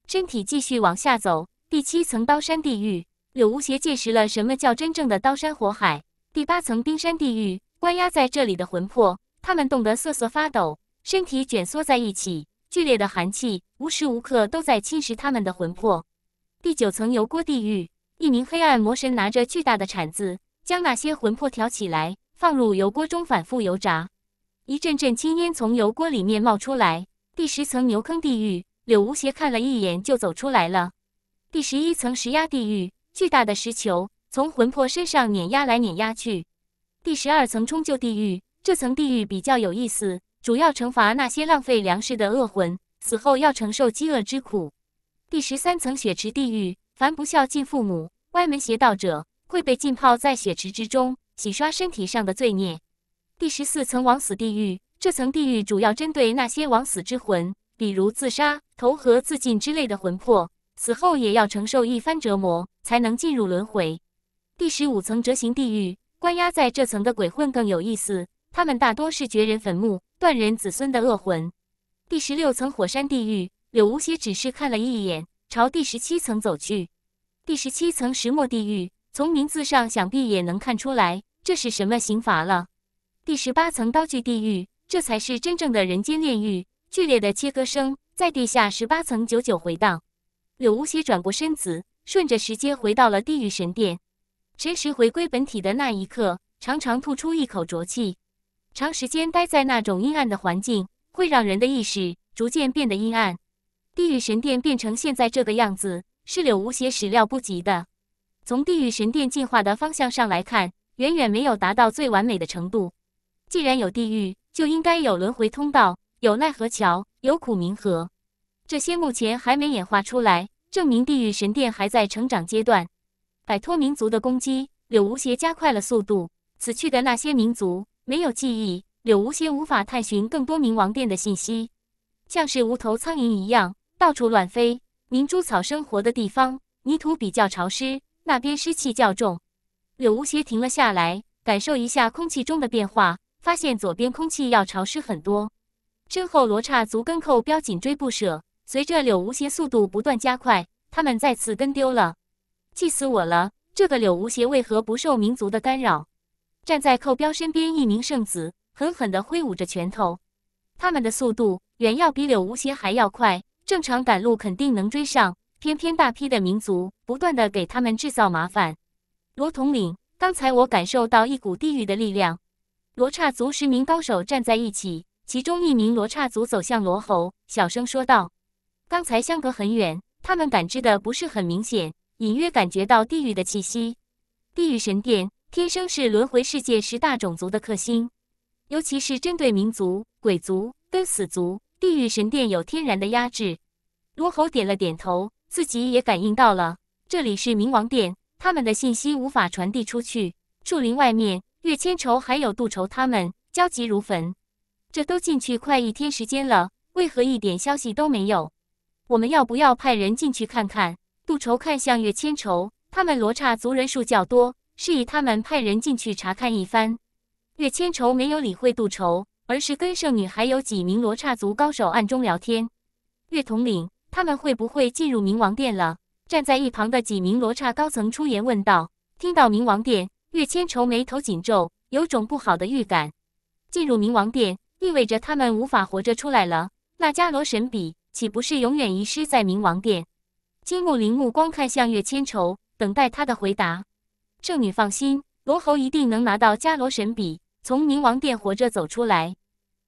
身体继续往下走。第七层刀山地狱，柳无邪见识了什么叫真正的刀山火海。第八层冰山地狱，关押在这里的魂魄，他们冻得瑟瑟发抖，身体卷缩在一起，剧烈的寒气无时无刻都在侵蚀他们的魂魄。第九层油锅地狱，一名黑暗魔神拿着巨大的铲子，将那些魂魄挑起来，放入油锅中反复油炸。一阵阵青烟从油锅里面冒出来。第十层牛坑地狱，柳无邪看了一眼就走出来了。第十一层石压地狱，巨大的石球从魂魄身上碾压来碾压去。第十二层冲就地狱，这层地狱比较有意思，主要惩罚那些浪费粮食的恶魂，死后要承受饥饿之苦。第十三层血池地狱，凡不孝敬父母、歪门邪道者，会被浸泡在血池之中，洗刷身体上的罪孽。第十四层枉死地狱，这层地狱主要针对那些枉死之魂，比如自杀、投河、自尽之类的魂魄，死后也要承受一番折磨，才能进入轮回。第十五层折刑地狱，关押在这层的鬼魂更有意思，他们大多是掘人坟墓、断人子孙的恶魂。第十六层火山地狱，柳无邪只是看了一眼，朝第十七层走去。第十七层石磨地狱，从名字上想必也能看出来，这是什么刑罚了。第十八层刀具地狱，这才是真正的人间炼狱。剧烈的切割声在地下十八层久久回荡。柳无邪转过身子，顺着石阶回到了地狱神殿。神识回归本体的那一刻，常常吐出一口浊气。长时间待在那种阴暗的环境，会让人的意识逐渐变得阴暗。地狱神殿变成现在这个样子，是柳无邪始料不及的。从地狱神殿进化的方向上来看，远远没有达到最完美的程度。既然有地狱，就应该有轮回通道，有奈何桥，有苦冥河，这些目前还没演化出来，证明地狱神殿还在成长阶段。摆脱民族的攻击，柳无邪加快了速度。死去的那些民族没有记忆，柳无邪无法探寻更多冥王殿的信息，像是无头苍蝇一样到处乱飞。明珠草生活的地方，泥土比较潮湿，那边湿气较重。柳无邪停了下来，感受一下空气中的变化。发现左边空气要潮湿很多，身后罗刹足跟寇彪紧追不舍。随着柳无邪速度不断加快，他们再次跟丢了。气死我了！这个柳无邪为何不受民族的干扰？站在寇彪身边，一名圣子狠狠地挥舞着拳头。他们的速度远要比柳无邪还要快，正常赶路肯定能追上，偏偏大批的民族不断的给他们制造麻烦。罗统领，刚才我感受到一股地狱的力量。罗刹族十名高手站在一起，其中一名罗刹族走向罗喉，小声说道：“刚才相隔很远，他们感知的不是很明显，隐约感觉到地狱的气息。地狱神殿天生是轮回世界十大种族的克星，尤其是针对民族、鬼族、跟死族，地狱神殿有天然的压制。”罗喉点了点头，自己也感应到了，这里是冥王殿，他们的信息无法传递出去。树林外面。月千愁还有杜愁，他们焦急如焚。这都进去快一天时间了，为何一点消息都没有？我们要不要派人进去看看？杜愁看向月千愁，他们罗刹族人数较多，示意他们派人进去查看一番。月千愁没有理会杜愁，而是跟圣女还有几名罗刹族高手暗中聊天。月统领，他们会不会进入冥王殿了？站在一旁的几名罗刹高层出言问道。听到冥王殿。岳千愁眉头紧皱，有种不好的预感。进入冥王殿意味着他们无法活着出来了，那伽罗神笔岂不是永远遗失在冥王殿？金木林目光看向岳千愁，等待他的回答。圣女放心，罗侯一定能拿到伽罗神笔，从冥王殿活着走出来。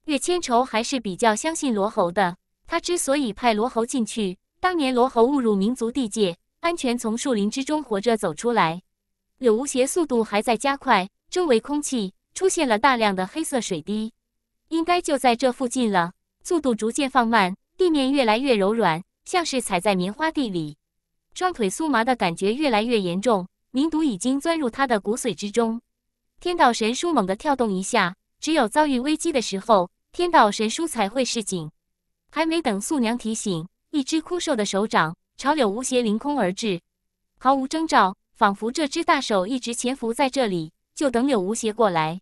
岳千愁还是比较相信罗侯的。他之所以派罗侯进去，当年罗侯误入冥族地界，安全从树林之中活着走出来。柳无邪速度还在加快，周围空气出现了大量的黑色水滴，应该就在这附近了。速度逐渐放慢，地面越来越柔软，像是踩在棉花地里，双腿酥麻的感觉越来越严重，迷毒已经钻入他的骨髓之中。天道神书猛地跳动一下，只有遭遇危机的时候，天道神书才会示警。还没等素娘提醒，一只枯瘦的手掌朝柳无邪凌空而至，毫无征兆。仿佛这只大手一直潜伏在这里，就等柳无邪过来。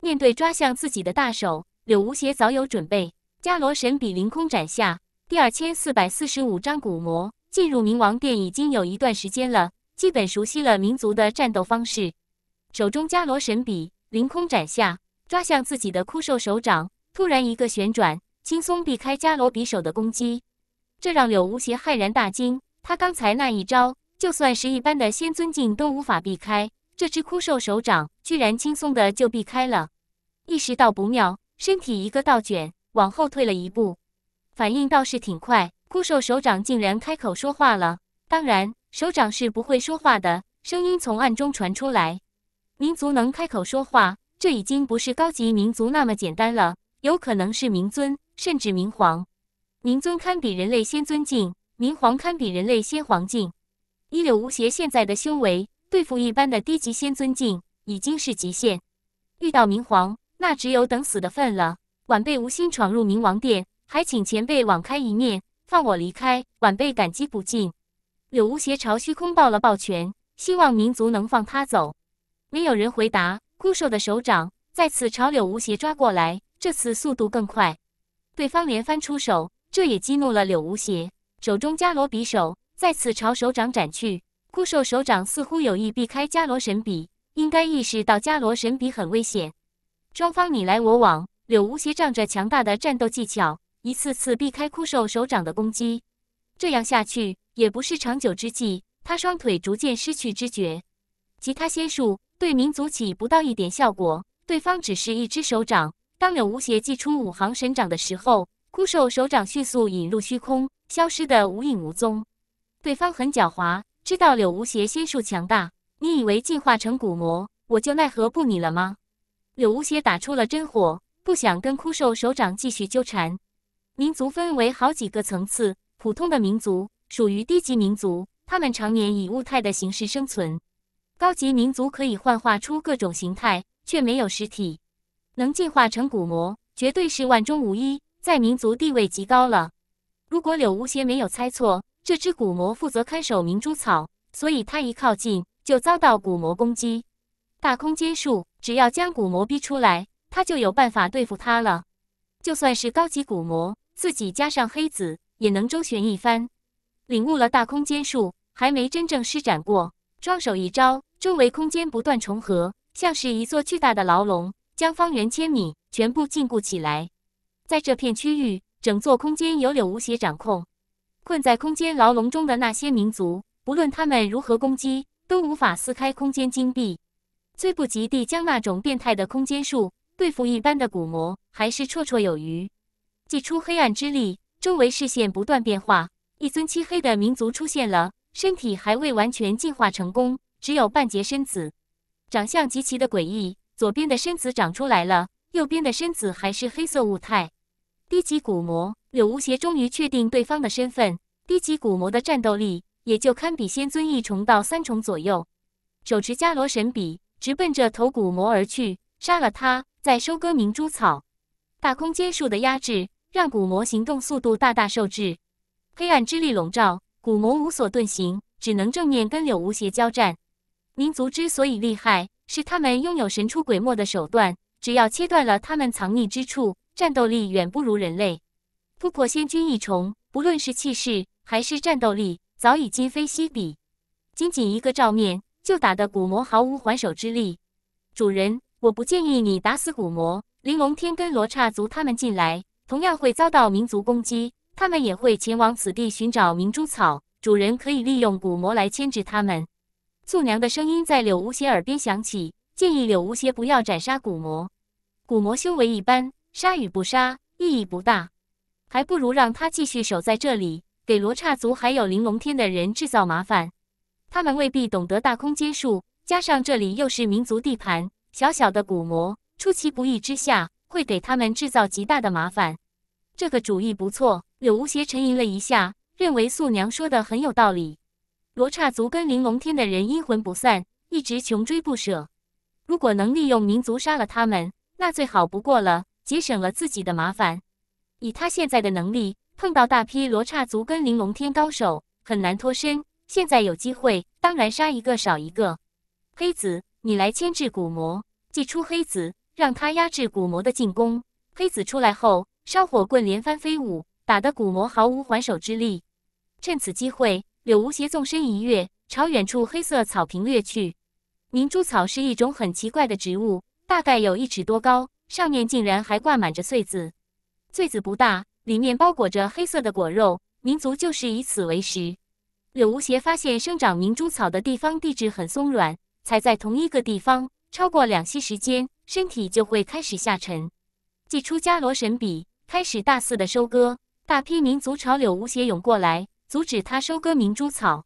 面对抓向自己的大手，柳无邪早有准备，伽罗神笔凌空斩下第二千四百四十五张骨膜。进入冥王殿已经有一段时间了，基本熟悉了民族的战斗方式。手中伽罗神笔凌空斩下，抓向自己的枯瘦手掌，突然一个旋转，轻松避开伽罗匕首的攻击。这让柳无邪骇然大惊，他刚才那一招。就算是一般的仙尊境都无法避开这只枯瘦手掌，居然轻松的就避开了。意识到不妙，身体一个倒卷，往后退了一步。反应倒是挺快，枯瘦手掌竟然开口说话了。当然，手掌是不会说话的，声音从暗中传出来。民族能开口说话，这已经不是高级民族那么简单了，有可能是冥尊，甚至冥皇。冥尊堪比人类仙尊境，冥皇堪比人类仙皇境。以柳无邪现在的修为，对付一般的低级仙尊境已经是极限，遇到明皇，那只有等死的份了。晚辈无心闯入冥王殿，还请前辈网开一面，放我离开，晚辈感激不尽。柳无邪朝虚空抱了抱拳，希望民族能放他走。没有人回答，枯瘦的手掌再次朝柳无邪抓过来，这次速度更快。对方连番出手，这也激怒了柳无邪，手中伽罗匕首。再次朝手掌斩去，枯瘦手掌似乎有意避开伽罗神笔，应该意识到伽罗神笔很危险。双方你来我往，柳无邪仗着强大的战斗技巧，一次次避开枯瘦手掌的攻击。这样下去也不是长久之计，他双腿逐渐失去知觉。其他仙术对民族起不到一点效果，对方只是一只手掌。当柳无邪祭出五行神掌的时候，枯瘦手掌迅速引入虚空，消失得无影无踪。对方很狡猾，知道柳无邪仙术强大。你以为进化成骨魔，我就奈何不你了吗？柳无邪打出了真火，不想跟枯瘦手掌继续纠缠。民族分为好几个层次，普通的民族属于低级民族，他们常年以物态的形式生存。高级民族可以幻化出各种形态，却没有实体。能进化成骨魔，绝对是万中无一，在民族地位极高了。如果柳无邪没有猜错，这只古魔负责看守明珠草，所以他一靠近就遭到古魔攻击。大空间术，只要将古魔逼出来，他就有办法对付他了。就算是高级古魔，自己加上黑子也能周旋一番。领悟了大空间术，还没真正施展过，双手一招，周围空间不断重合，像是一座巨大的牢笼，将方圆千米全部禁锢起来。在这片区域。整座空间由柳无邪掌控，困在空间牢笼中的那些民族，不论他们如何攻击，都无法撕开空间金币。最不济地，将那种变态的空间术对付一般的古魔，还是绰绰有余。祭出黑暗之力，周围视线不断变化，一尊漆黑的民族出现了，身体还未完全进化成功，只有半截身子，长相极其的诡异。左边的身子长出来了，右边的身子还是黑色物态。低级骨魔柳无邪终于确定对方的身份。低级骨魔的战斗力也就堪比仙尊一重到三重左右。手持伽罗神笔，直奔着头骨魔而去，杀了他，再收割明珠草。大空间术的压制让骨魔行动速度大大受制。黑暗之力笼罩，骨魔无所遁形，只能正面跟柳无邪交战。民族之所以厉害，是他们拥有神出鬼没的手段。只要切断了他们藏匿之处。战斗力远不如人类。突破仙君一重，不论是气势还是战斗力，早已今非昔比。仅仅一个照面，就打得古魔毫无还手之力。主人，我不建议你打死古魔。玲珑天跟罗刹族他们进来，同样会遭到民族攻击。他们也会前往此地寻找明珠草。主人可以利用古魔来牵制他们。素娘的声音在柳无邪耳边响起，建议柳无邪不要斩杀古魔。古魔修为一般。杀与不杀意义不大，还不如让他继续守在这里，给罗刹族还有玲珑天的人制造麻烦。他们未必懂得大空间术，加上这里又是民族地盘，小小的古魔出其不意之下，会给他们制造极大的麻烦。这个主意不错。柳无邪沉吟了一下，认为素娘说的很有道理。罗刹族跟玲珑天的人阴魂不散，一直穷追不舍。如果能利用民族杀了他们，那最好不过了。节省了自己的麻烦，以他现在的能力，碰到大批罗刹族跟玲珑天高手很难脱身。现在有机会，当然杀一个少一个。黑子，你来牵制古魔，祭出黑子，让他压制古魔的进攻。黑子出来后，烧火棍连番飞舞，打得古魔毫无还手之力。趁此机会，柳无邪纵身一跃，朝远处黑色草坪掠去。明珠草是一种很奇怪的植物，大概有一尺多高。上面竟然还挂满着穗子，穗子不大，里面包裹着黑色的果肉。民族就是以此为食。柳无邪发现生长明珠草的地方地质很松软，踩在同一个地方超过两息时间，身体就会开始下沉。祭出伽罗神笔，开始大肆的收割。大批民族朝柳无邪涌过来，阻止他收割明珠草。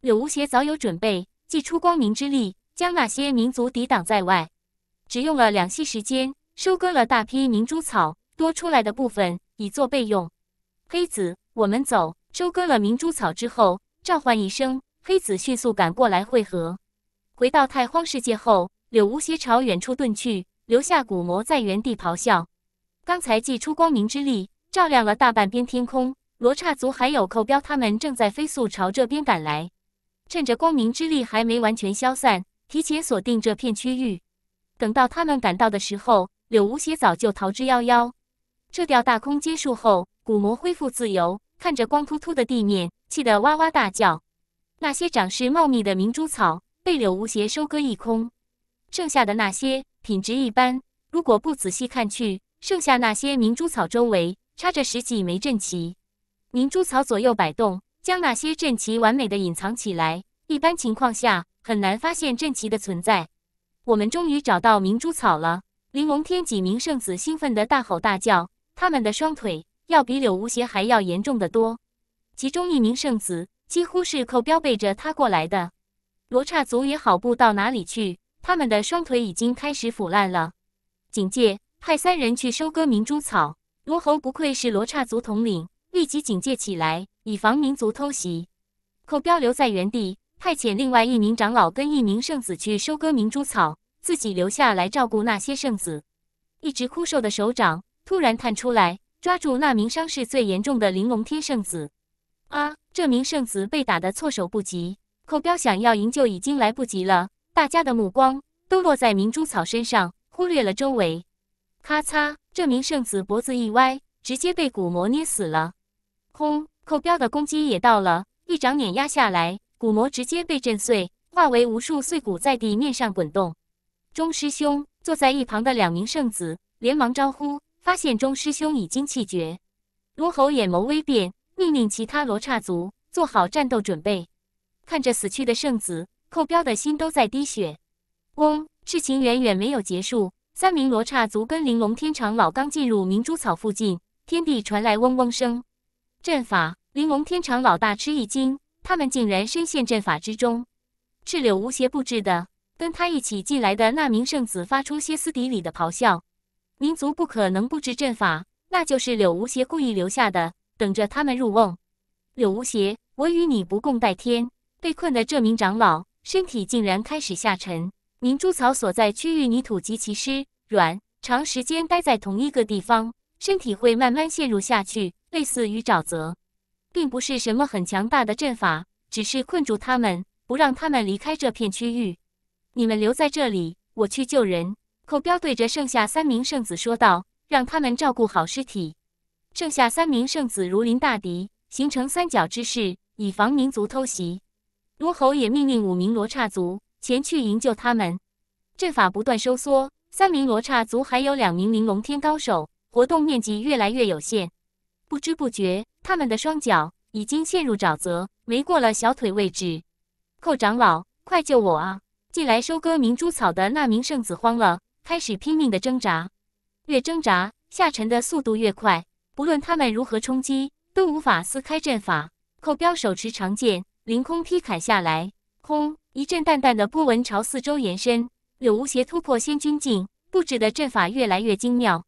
柳无邪早有准备，祭出光明之力，将那些民族抵挡在外。只用了两息时间。收割了大批明珠草，多出来的部分以作备用。黑子，我们走。收割了明珠草之后，召唤一声，黑子迅速赶过来汇合。回到太荒世界后，柳无邪朝远处遁去，留下古魔在原地咆哮。刚才祭出光明之力，照亮了大半边天空。罗刹族还有寇彪他们正在飞速朝这边赶来。趁着光明之力还没完全消散，提前锁定这片区域。等到他们赶到的时候。柳无邪早就逃之夭夭，撤掉大空结束后，古魔恢复自由，看着光秃秃的地面，气得哇哇大叫。那些长势茂密的明珠草被柳无邪收割一空，剩下的那些品质一般，如果不仔细看去，剩下那些明珠草周围插着十几枚阵旗，明珠草左右摆动，将那些阵旗完美的隐藏起来，一般情况下很难发现阵旗的存在。我们终于找到明珠草了。玲珑天几名圣子兴奋地大吼大叫，他们的双腿要比柳无邪还要严重的多。其中一名圣子几乎是寇彪背着他过来的。罗刹族也好不到哪里去，他们的双腿已经开始腐烂了。警戒，派三人去收割明珠草。罗侯不愧是罗刹族统领，立即警戒起来，以防民族偷袭。寇彪留在原地，派遣另外一名长老跟一名圣子去收割明珠草。自己留下来照顾那些圣子，一直枯瘦的手掌突然探出来，抓住那名伤势最严重的玲珑天圣子。啊！这名圣子被打得措手不及，寇彪想要营救已经来不及了。大家的目光都落在明珠草身上，忽略了周围。咔嚓！这名圣子脖子一歪，直接被骨魔捏死了。轰！寇彪的攻击也到了，一掌碾压下来，骨魔直接被震碎，化为无数碎骨在地面上滚动。钟师兄坐在一旁的两名圣子连忙招呼，发现钟师兄已经气绝。罗侯眼眸微变，命令其他罗刹族做好战斗准备。看着死去的圣子，寇彪的心都在滴血。嗡，事情远远没有结束。三名罗刹族跟玲珑天长老刚进入明珠草附近，天地传来嗡嗡声。阵法，玲珑天长老大吃一惊，他们竟然深陷阵法之中，赤柳无邪布置的。跟他一起进来的那名圣子发出歇斯底里的咆哮：“民族不可能布置阵法，那就是柳无邪故意留下的，等着他们入瓮。”柳无邪，我与你不共戴天！被困的这名长老身体竟然开始下沉。明珠草所在区域泥土极其湿软，长时间待在同一个地方，身体会慢慢陷入下去，类似于沼泽，并不是什么很强大的阵法，只是困住他们，不让他们离开这片区域。你们留在这里，我去救人。”寇彪对着剩下三名圣子说道，让他们照顾好尸体。剩下三名圣子如临大敌，形成三角之势，以防民族偷袭。罗侯也命令五名罗刹族前去营救他们。阵法不断收缩，三名罗刹族还有两名玲珑天高手活动面积越来越有限。不知不觉，他们的双脚已经陷入沼泽，没过了小腿位置。寇长老，快救我啊！进来收割明珠草的那名圣子慌了，开始拼命的挣扎，越挣扎下沉的速度越快。不论他们如何冲击，都无法撕开阵法。寇彪手持长剑，凌空劈砍下来，轰！一阵淡淡的波纹朝四周延伸。柳无邪突破仙君境，布置的阵法越来越精妙，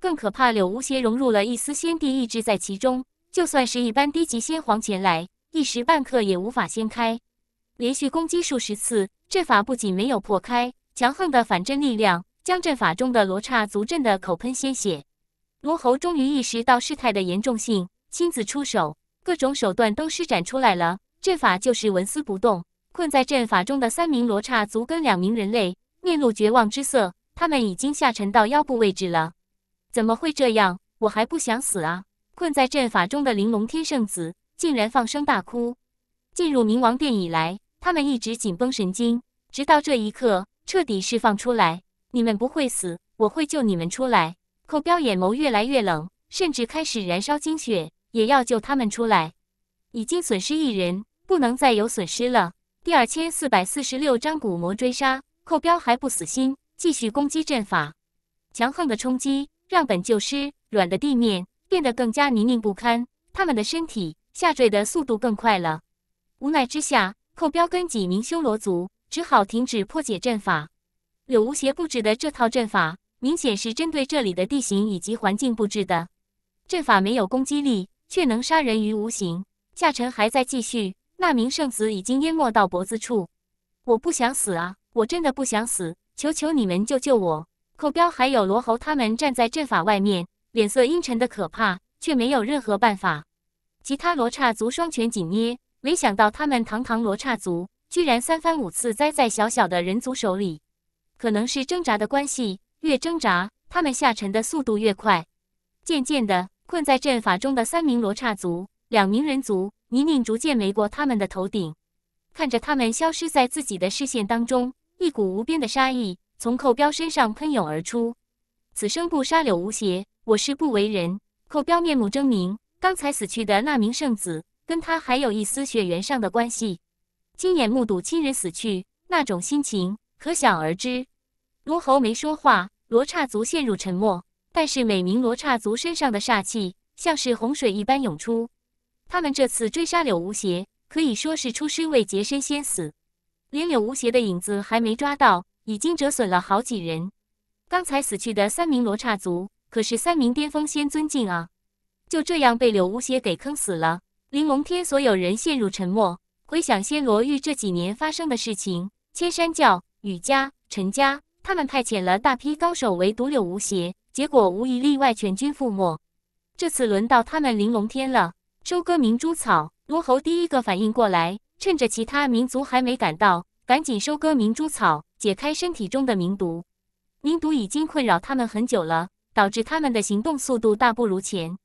更可怕，柳无邪融入了一丝先帝意志在其中，就算是一般低级仙皇前来，一时半刻也无法掀开。连续攻击数十次，阵法不仅没有破开，强横的反震力量将阵法中的罗刹族震得口喷鲜血。罗侯终于意识到事态的严重性，亲自出手，各种手段都施展出来了，阵法就是纹丝不动。困在阵法中的三名罗刹族跟两名人类面露绝望之色，他们已经下沉到腰部位置了。怎么会这样？我还不想死啊！困在阵法中的玲珑天圣子竟然放声大哭。进入冥王殿以来。他们一直紧绷神经，直到这一刻彻底释放出来。你们不会死，我会救你们出来。寇彪眼眸越来越冷，甚至开始燃烧精血，也要救他们出来。已经损失一人，不能再有损失了。第二千四百四十六章骨魔追杀。寇彪还不死心，继续攻击阵法。强横的冲击让本就湿软的地面变得更加泥泞不堪，他们的身体下坠的速度更快了。无奈之下。寇彪跟几名修罗族只好停止破解阵法。柳无邪布置的这套阵法，明显是针对这里的地形以及环境布置的。阵法没有攻击力，却能杀人于无形。下沉还在继续，那名圣子已经淹没到脖子处。我不想死啊！我真的不想死！求求你们救救我！寇彪还有罗侯他们站在阵法外面，脸色阴沉的可怕，却没有任何办法。其他罗刹族双拳紧捏。没想到他们堂堂罗刹族，居然三番五次栽在小小的人族手里。可能是挣扎的关系，越挣扎他们下沉的速度越快。渐渐的，困在阵法中的三名罗刹族、两名人族，泥泞逐渐没过他们的头顶。看着他们消失在自己的视线当中，一股无边的杀意从寇彪身上喷涌而出。此生不杀柳无邪，我誓不为人。寇彪面目狰狞，刚才死去的那名圣子。跟他还有一丝血缘上的关系，亲眼目睹亲人死去，那种心情可想而知。罗侯没说话，罗刹族陷入沉默。但是每名罗刹族身上的煞气，像是洪水一般涌出。他们这次追杀柳无邪，可以说是出师未捷身先死，连柳无邪的影子还没抓到，已经折损了好几人。刚才死去的三名罗刹族，可是三名巅峰仙尊境啊，就这样被柳无邪给坑死了。玲珑天所有人陷入沉默，回想仙罗域这几年发生的事情，千山教、雨家、陈家，他们派遣了大批高手围独柳无邪，结果无一例外全军覆没。这次轮到他们玲珑天了，收割明珠草。罗侯第一个反应过来，趁着其他民族还没赶到，赶紧收割明珠草，解开身体中的明毒。明毒已经困扰他们很久了，导致他们的行动速度大不如前。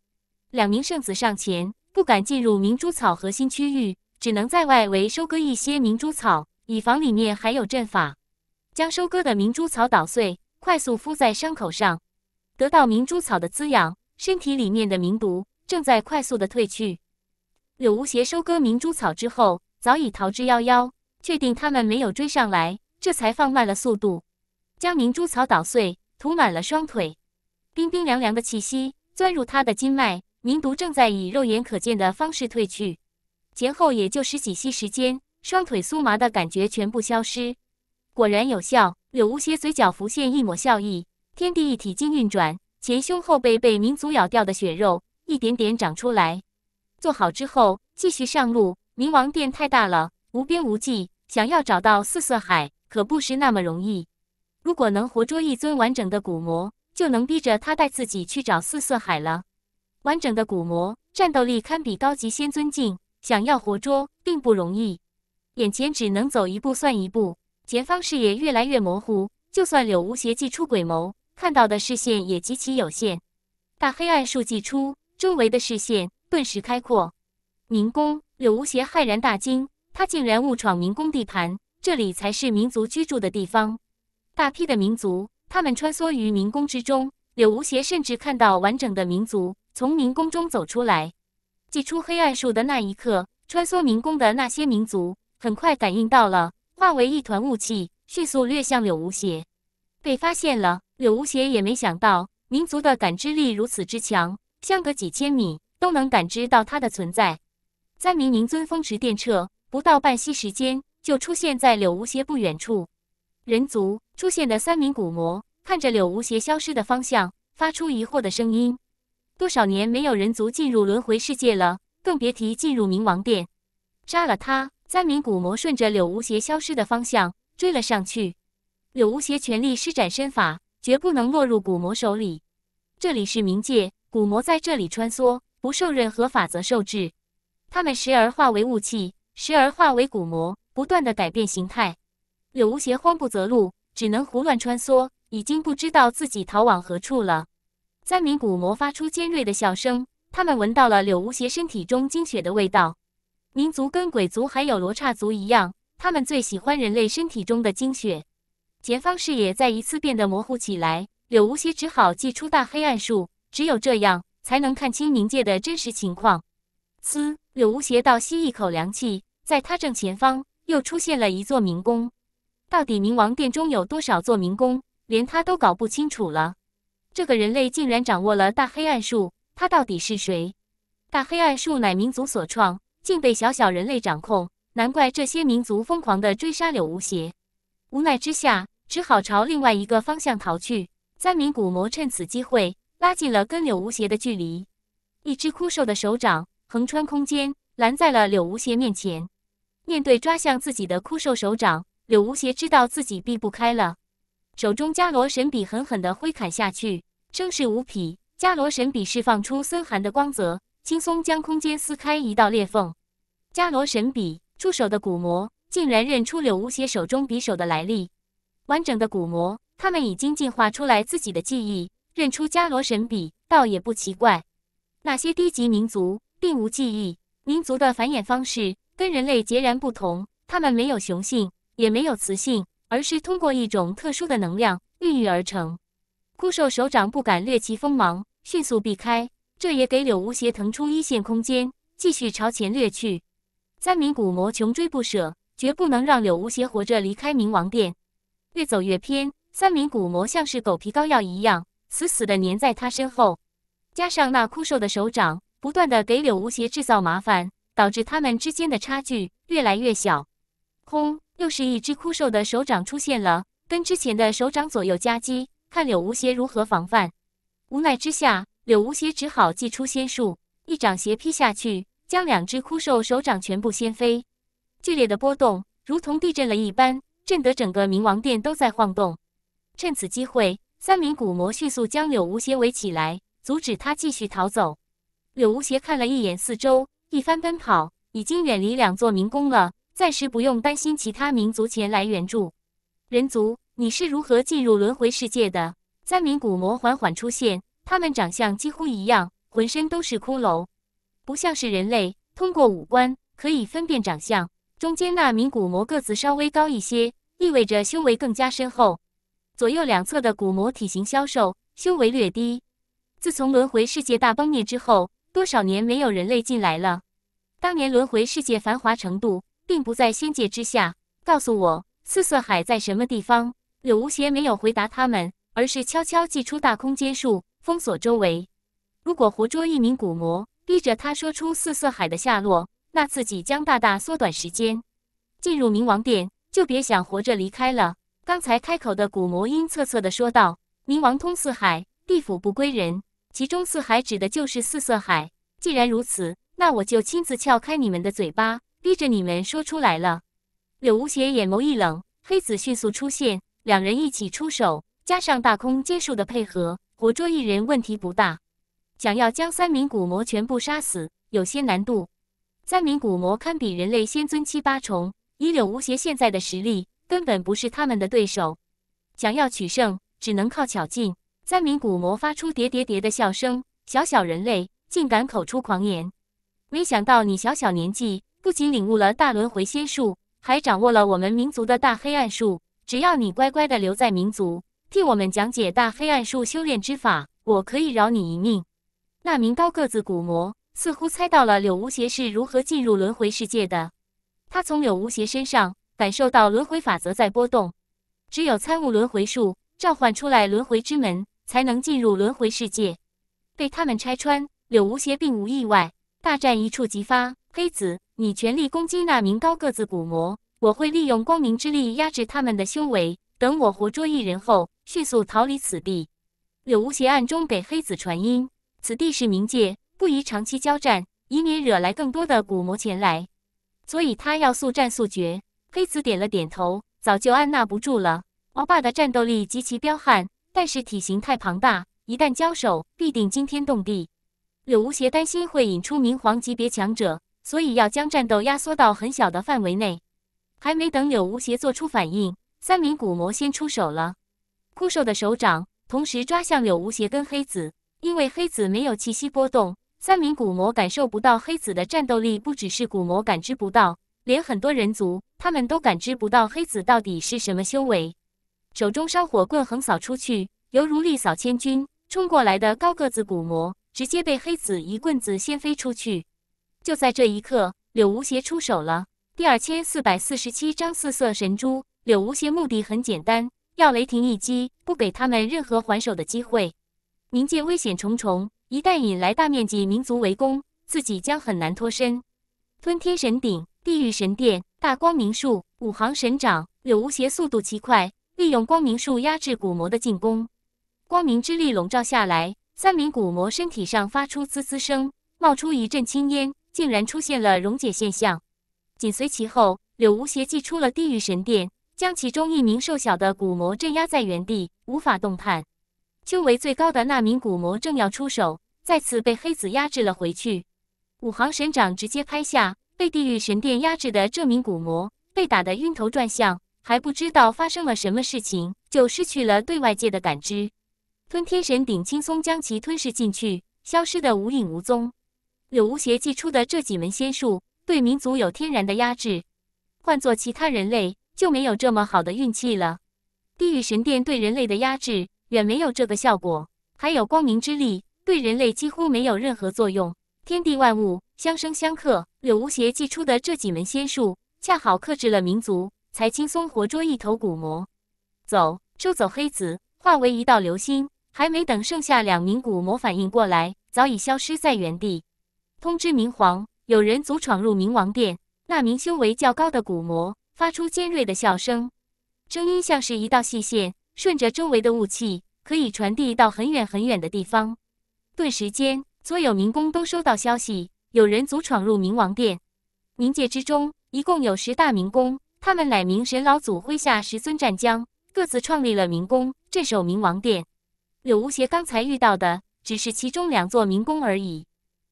两名圣子上前。不敢进入明珠草核心区域，只能在外围收割一些明珠草，以防里面还有阵法。将收割的明珠草捣碎，快速敷在伤口上，得到明珠草的滋养，身体里面的明毒正在快速的褪去。柳无邪收割明珠草之后，早已逃之夭夭，确定他们没有追上来，这才放慢了速度，将明珠草捣碎，涂满了双腿。冰冰凉凉的气息钻入他的经脉。冥毒正在以肉眼可见的方式褪去，前后也就十几息时间，双腿酥麻的感觉全部消失。果然有效，柳无邪嘴角浮现一抹笑意。天地一体经运转，前胸后背被冥族咬掉的血肉一点点长出来。做好之后，继续上路。冥王殿太大了，无边无际，想要找到四色海，可不是那么容易。如果能活捉一尊完整的古魔，就能逼着他带自己去找四色海了。完整的古膜，战斗力堪比高级仙尊境，想要活捉并不容易。眼前只能走一步算一步，前方视野越来越模糊。就算柳无邪祭出鬼眸，看到的视线也极其有限。大黑暗术祭出，周围的视线顿时开阔。民宫，柳无邪骇然大惊，他竟然误闯民宫地盘，这里才是民族居住的地方。大批的民族，他们穿梭于民宫之中，柳无邪甚至看到完整的民族。从迷宫中走出来，祭出黑暗术的那一刻，穿梭迷宫的那些民族很快感应到了，化为一团雾气，迅速掠向柳无邪。被发现了，柳无邪也没想到民族的感知力如此之强，相隔几千米都能感知到他的存在。三名宁尊风驰电掣，不到半息时间就出现在柳无邪不远处。人族出现的三名古魔看着柳无邪消失的方向，发出疑惑的声音。多少年没有人族进入轮回世界了，更别提进入冥王殿。杀了他！三名古魔顺着柳无邪消失的方向追了上去。柳无邪全力施展身法，绝不能落入古魔手里。这里是冥界，古魔在这里穿梭，不受任何法则受制。他们时而化为雾气，时而化为古魔，不断的改变形态。柳无邪慌不择路，只能胡乱穿梭，已经不知道自己逃往何处了。三名古魔发出尖锐的笑声，他们闻到了柳无邪身体中精血的味道。民族跟鬼族还有罗刹族一样，他们最喜欢人类身体中的精血。前方视野再一次变得模糊起来，柳无邪只好祭出大黑暗术，只有这样才能看清冥界的真实情况。嘶！柳无邪倒吸一口凉气，在他正前方又出现了一座冥宫。到底冥王殿中有多少座冥宫，连他都搞不清楚了。这个人类竟然掌握了大黑暗术，他到底是谁？大黑暗术乃民族所创，竟被小小人类掌控，难怪这些民族疯狂的追杀柳无邪。无奈之下，只好朝另外一个方向逃去。三名古魔趁此机会拉近了跟柳无邪的距离，一只枯瘦的手掌横穿空间，拦在了柳无邪面前。面对抓向自己的枯瘦手掌，柳无邪知道自己避不开了。手中伽罗神笔狠狠地挥砍下去，声势无匹。伽罗神笔释放出森寒的光泽，轻松将空间撕开一道裂缝。伽罗神笔出手的骨魔竟然认出柳无邪手中匕首的来历。完整的骨魔，他们已经进化出来自己的记忆，认出伽罗神笔倒也不奇怪。那些低级民族并无记忆，民族的繁衍方式跟人类截然不同，他们没有雄性，也没有雌性。而是通过一种特殊的能量孕育而成。枯瘦手掌不敢掠其锋芒，迅速避开，这也给柳无邪腾出一线空间，继续朝前掠去。三名古魔穷追不舍，绝不能让柳无邪活着离开冥王殿。越走越偏，三名古魔像是狗皮膏药一样，死死的粘在他身后，加上那枯瘦的手掌不断的给柳无邪制造麻烦，导致他们之间的差距越来越小。空。又是一只枯瘦的手掌出现了，跟之前的手掌左右夹击，看柳无邪如何防范。无奈之下，柳无邪只好祭出仙术，一掌斜劈下去，将两只枯瘦手掌全部掀飞。剧烈的波动如同地震了一般，震得整个冥王殿都在晃动。趁此机会，三名古魔迅速将柳无邪围起来，阻止他继续逃走。柳无邪看了一眼四周，一番奔跑，已经远离两座冥宫了。暂时不用担心其他民族前来援助。人族，你是如何进入轮回世界的？三名古魔缓缓出现，他们长相几乎一样，浑身都是骷髅，不像是人类。通过五官可以分辨长相。中间那名古魔个子稍微高一些，意味着修为更加深厚。左右两侧的古魔体型消瘦，修为略低。自从轮回世界大崩灭之后，多少年没有人类进来了。当年轮回世界繁华程度。并不在仙界之下，告诉我四色海在什么地方。柳无邪没有回答他们，而是悄悄祭出大空间术，封锁周围。如果活捉一名古魔，逼着他说出四色海的下落，那自己将大大缩短时间。进入冥王殿，就别想活着离开了。刚才开口的古魔阴恻恻的说道：“冥王通四海，地府不归人。其中四海指的就是四色海。既然如此，那我就亲自撬开你们的嘴巴。”逼着你们说出来了。柳无邪眼眸一冷，黑子迅速出现，两人一起出手，加上大空接术的配合，活捉一人问题不大。想要将三名古魔全部杀死，有些难度。三名古魔堪比人类仙尊七八重，以柳无邪现在的实力，根本不是他们的对手。想要取胜，只能靠巧劲。三名古魔发出喋喋喋的笑声：“小小人类，竟敢口出狂言！”没想到你小小年纪，不仅领悟了大轮回仙术，还掌握了我们民族的大黑暗术。只要你乖乖的留在民族，替我们讲解大黑暗术修炼之法，我可以饶你一命。那名高个子古魔似乎猜到了柳无邪是如何进入轮回世界的。他从柳无邪身上感受到轮回法则在波动，只有参悟轮回术，召唤出来轮回之门，才能进入轮回世界。被他们拆穿，柳无邪并无意外。大战一触即发，黑子，你全力攻击那名高个子古魔，我会利用光明之力压制他们的修为。等我活捉一人后，迅速逃离此地。柳无邪暗中给黑子传音：此地是冥界，不宜长期交战，以免惹来更多的古魔前来。所以他要速战速决。黑子点了点头，早就按捺不住了。敖霸的战斗力极其彪悍，但是体型太庞大，一旦交手，必定惊天动地。柳无邪担心会引出明皇级别强者，所以要将战斗压缩到很小的范围内。还没等柳无邪做出反应，三名古魔先出手了。枯瘦的手掌同时抓向柳无邪跟黑子，因为黑子没有气息波动，三名古魔感受不到黑子的战斗力。不只是古魔感知不到，连很多人族他们都感知不到黑子到底是什么修为。手中烧火棍横扫出去，犹如力扫千军，冲过来的高个子古魔。直接被黑子一棍子掀飞出去。就在这一刻，柳无邪出手了。第二千四百四十七章四色神珠。柳无邪目的很简单，要雷霆一击，不给他们任何还手的机会。冥界危险重重，一旦引来大面积民族围攻，自己将很难脱身。吞天神鼎、地狱神殿、大光明术、五行神掌。柳无邪速度奇快，利用光明术压制骨魔的进攻。光明之力笼罩下来。三名古魔身体上发出滋滋声，冒出一阵青烟，竟然出现了溶解现象。紧随其后，柳无邪祭出了地狱神殿，将其中一名瘦小的古魔镇压在原地，无法动弹。修为最高的那名古魔正要出手，再次被黑子压制了回去。五行神掌直接拍下被地狱神殿压制的这名古魔，被打得晕头转向，还不知道发生了什么事情，就失去了对外界的感知。吞天神鼎轻松将其吞噬进去，消失得无影无踪。柳无邪祭出的这几门仙术对民族有天然的压制，换做其他人类就没有这么好的运气了。地狱神殿对人类的压制远没有这个效果，还有光明之力对人类几乎没有任何作用。天地万物相生相克，柳无邪祭出的这几门仙术恰好克制了民族，才轻松活捉一头古魔。走，收走黑子，化为一道流星。还没等剩下两名古魔反应过来，早已消失在原地。通知冥皇，有人族闯入冥王殿。那名修为较高的古魔发出尖锐的笑声，声音像是一道细线，顺着周围的雾气，可以传递到很远很远的地方。顿时间，所有民宫都收到消息，有人族闯入冥王殿。冥界之中一共有十大明宫，他们乃冥神老祖麾下十尊战将，各自创立了明宫，镇守冥王殿。柳无邪刚才遇到的只是其中两座明宫而已。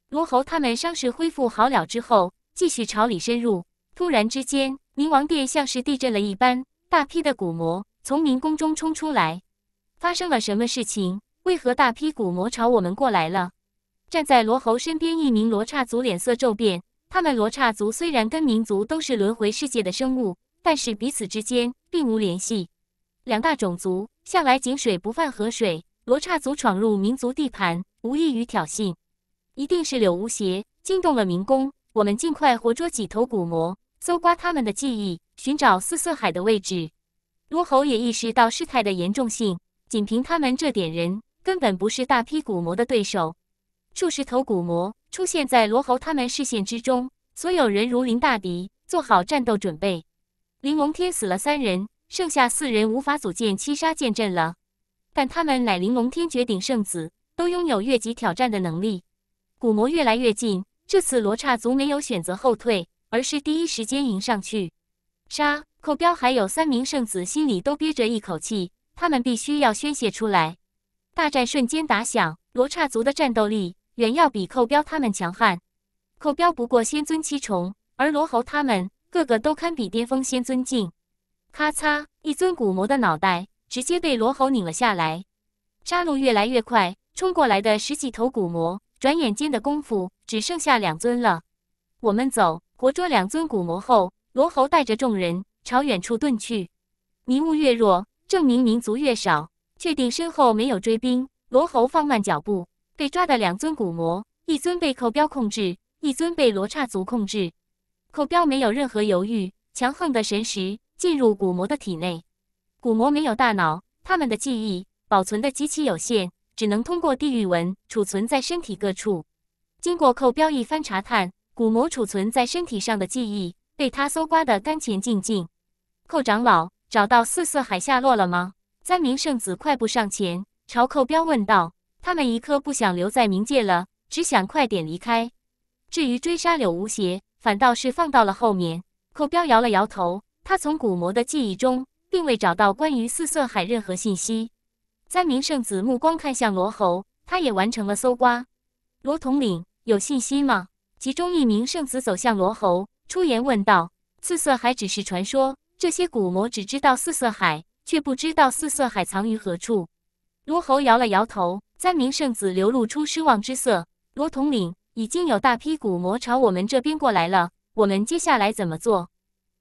罗侯他们伤势恢复好了之后，继续朝里深入。突然之间，冥王殿像是地震了一般，大批的古魔从明宫中冲出来。发生了什么事情？为何大批古魔朝我们过来了？站在罗侯身边，一名罗刹族脸色骤变。他们罗刹族虽然跟民族都是轮回世界的生物，但是彼此之间并无联系。两大种族向来井水不犯河水。罗刹族闯入民族地盘，无异于挑衅。一定是柳无邪惊动了民工。我们尽快活捉几头古魔，搜刮他们的记忆，寻找四色海的位置。罗侯也意识到事态的严重性，仅凭他们这点人，根本不是大批古魔的对手。数十头古魔出现在罗侯他们视线之中，所有人如临大敌，做好战斗准备。玲珑天死了三人，剩下四人无法组建七杀剑阵了。但他们乃玲珑天绝顶圣子，都拥有越级挑战的能力。古魔越来越近，这次罗刹族没有选择后退，而是第一时间迎上去杀寇彪。还有三名圣子心里都憋着一口气，他们必须要宣泄出来。大战瞬间打响，罗刹族的战斗力远要比寇彪他们强悍。寇彪不过仙尊七重，而罗侯他们个个都堪比巅峰仙尊境。咔嚓，一尊古魔的脑袋。直接被罗喉拧了下来，杀戮越来越快，冲过来的十几头古魔，转眼间的功夫只剩下两尊了。我们走，活捉两尊古魔后，罗喉带着众人朝远处遁去。迷雾越弱，证明民族越少。确定身后没有追兵，罗喉放慢脚步。被抓的两尊古魔，一尊被寇彪控制，一尊被罗刹族控制。寇彪没有任何犹豫，强横的神识进入古魔的体内。古魔没有大脑，他们的记忆保存的极其有限，只能通过地狱纹储存在身体各处。经过寇彪一番查探，古魔储存在身体上的记忆被他搜刮得干干净净。寇长老，找到四色海下落了吗？三名圣子快步上前朝寇彪问道。他们一刻不想留在冥界了，只想快点离开。至于追杀柳无邪，反倒是放到了后面。寇彪摇了摇头，他从古魔的记忆中。并未找到关于四色海任何信息。三名圣子目光看向罗侯，他也完成了搜刮。罗统领有信息吗？其中一名圣子走向罗侯，出言问道：“四色海只是传说，这些古魔只知道四色海，却不知道四色海藏于何处。”罗侯摇了摇头，三名圣子流露出失望之色。罗统领已经有大批古魔朝我们这边过来了，我们接下来怎么做？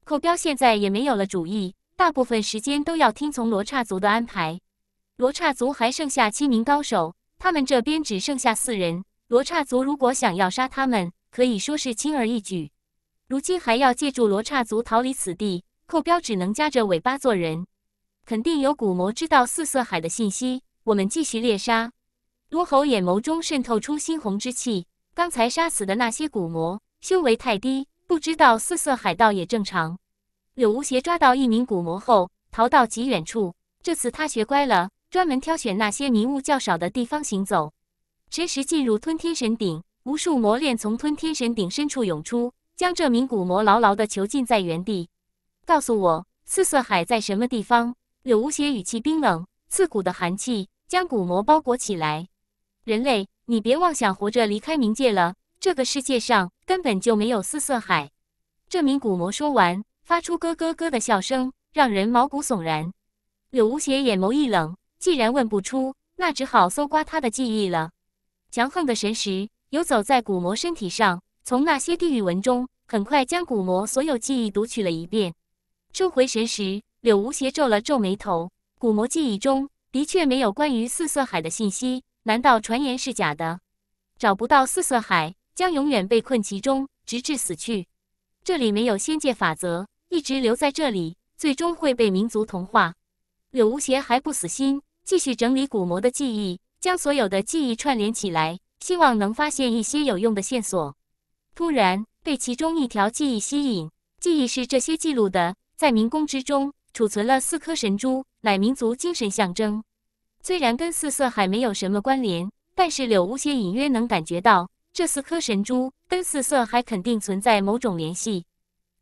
寇彪现在也没有了主意。大部分时间都要听从罗刹族的安排。罗刹族还剩下七名高手，他们这边只剩下四人。罗刹族如果想要杀他们，可以说是轻而易举。如今还要借助罗刹族逃离此地，寇彪只能夹着尾巴做人。肯定有骨魔知道四色海的信息，我们继续猎杀。罗侯眼眸中渗透出猩红之气。刚才杀死的那些骨魔修为太低，不知道四色海盗也正常。柳无邪抓到一名古魔后，逃到极远处。这次他学乖了，专门挑选那些迷雾较少的地方行走。辰时进入吞天神顶，无数魔链从吞天神顶深处涌出，将这名古魔牢牢地囚禁在原地。告诉我，四色海在什么地方？柳无邪语气冰冷，刺骨的寒气将古魔包裹起来。人类，你别妄想活着离开冥界了。这个世界上根本就没有四色海。这名古魔说完。发出咯咯咯的笑声，让人毛骨悚然。柳无邪眼眸一冷，既然问不出，那只好搜刮他的记忆了。强横的神识游走在古魔身体上，从那些地狱文中，很快将古魔所有记忆读取了一遍。收回神识，柳无邪皱了皱眉头。古魔记忆中的确没有关于四色海的信息，难道传言是假的？找不到四色海，将永远被困其中，直至死去。这里没有仙界法则。一直留在这里，最终会被民族同化。柳无邪还不死心，继续整理古魔的记忆，将所有的记忆串联起来，希望能发现一些有用的线索。突然被其中一条记忆吸引，记忆是这些记录的，在迷宫之中储存了四颗神珠，乃民族精神象征。虽然跟四色海没有什么关联，但是柳无邪隐约能感觉到，这四颗神珠跟四色海肯定存在某种联系。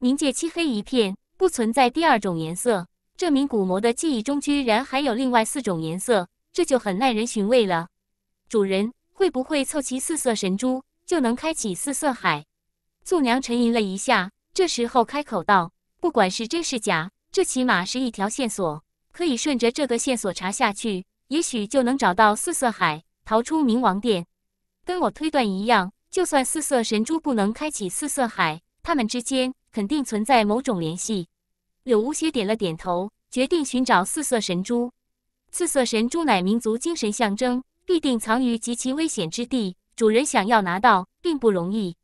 冥界漆黑一片，不存在第二种颜色。这名古魔的记忆中居然还有另外四种颜色，这就很耐人寻味了。主人会不会凑齐四色神珠就能开启四色海？素娘沉吟了一下，这时候开口道：“不管是真是假，这起码是一条线索，可以顺着这个线索查下去，也许就能找到四色海，逃出冥王殿。跟我推断一样，就算四色神珠不能开启四色海，他们之间……”肯定存在某种联系。柳无邪点了点头，决定寻找四色神珠。四色神珠乃民族精神象征，必定藏于极其危险之地。主人想要拿到，并不容易。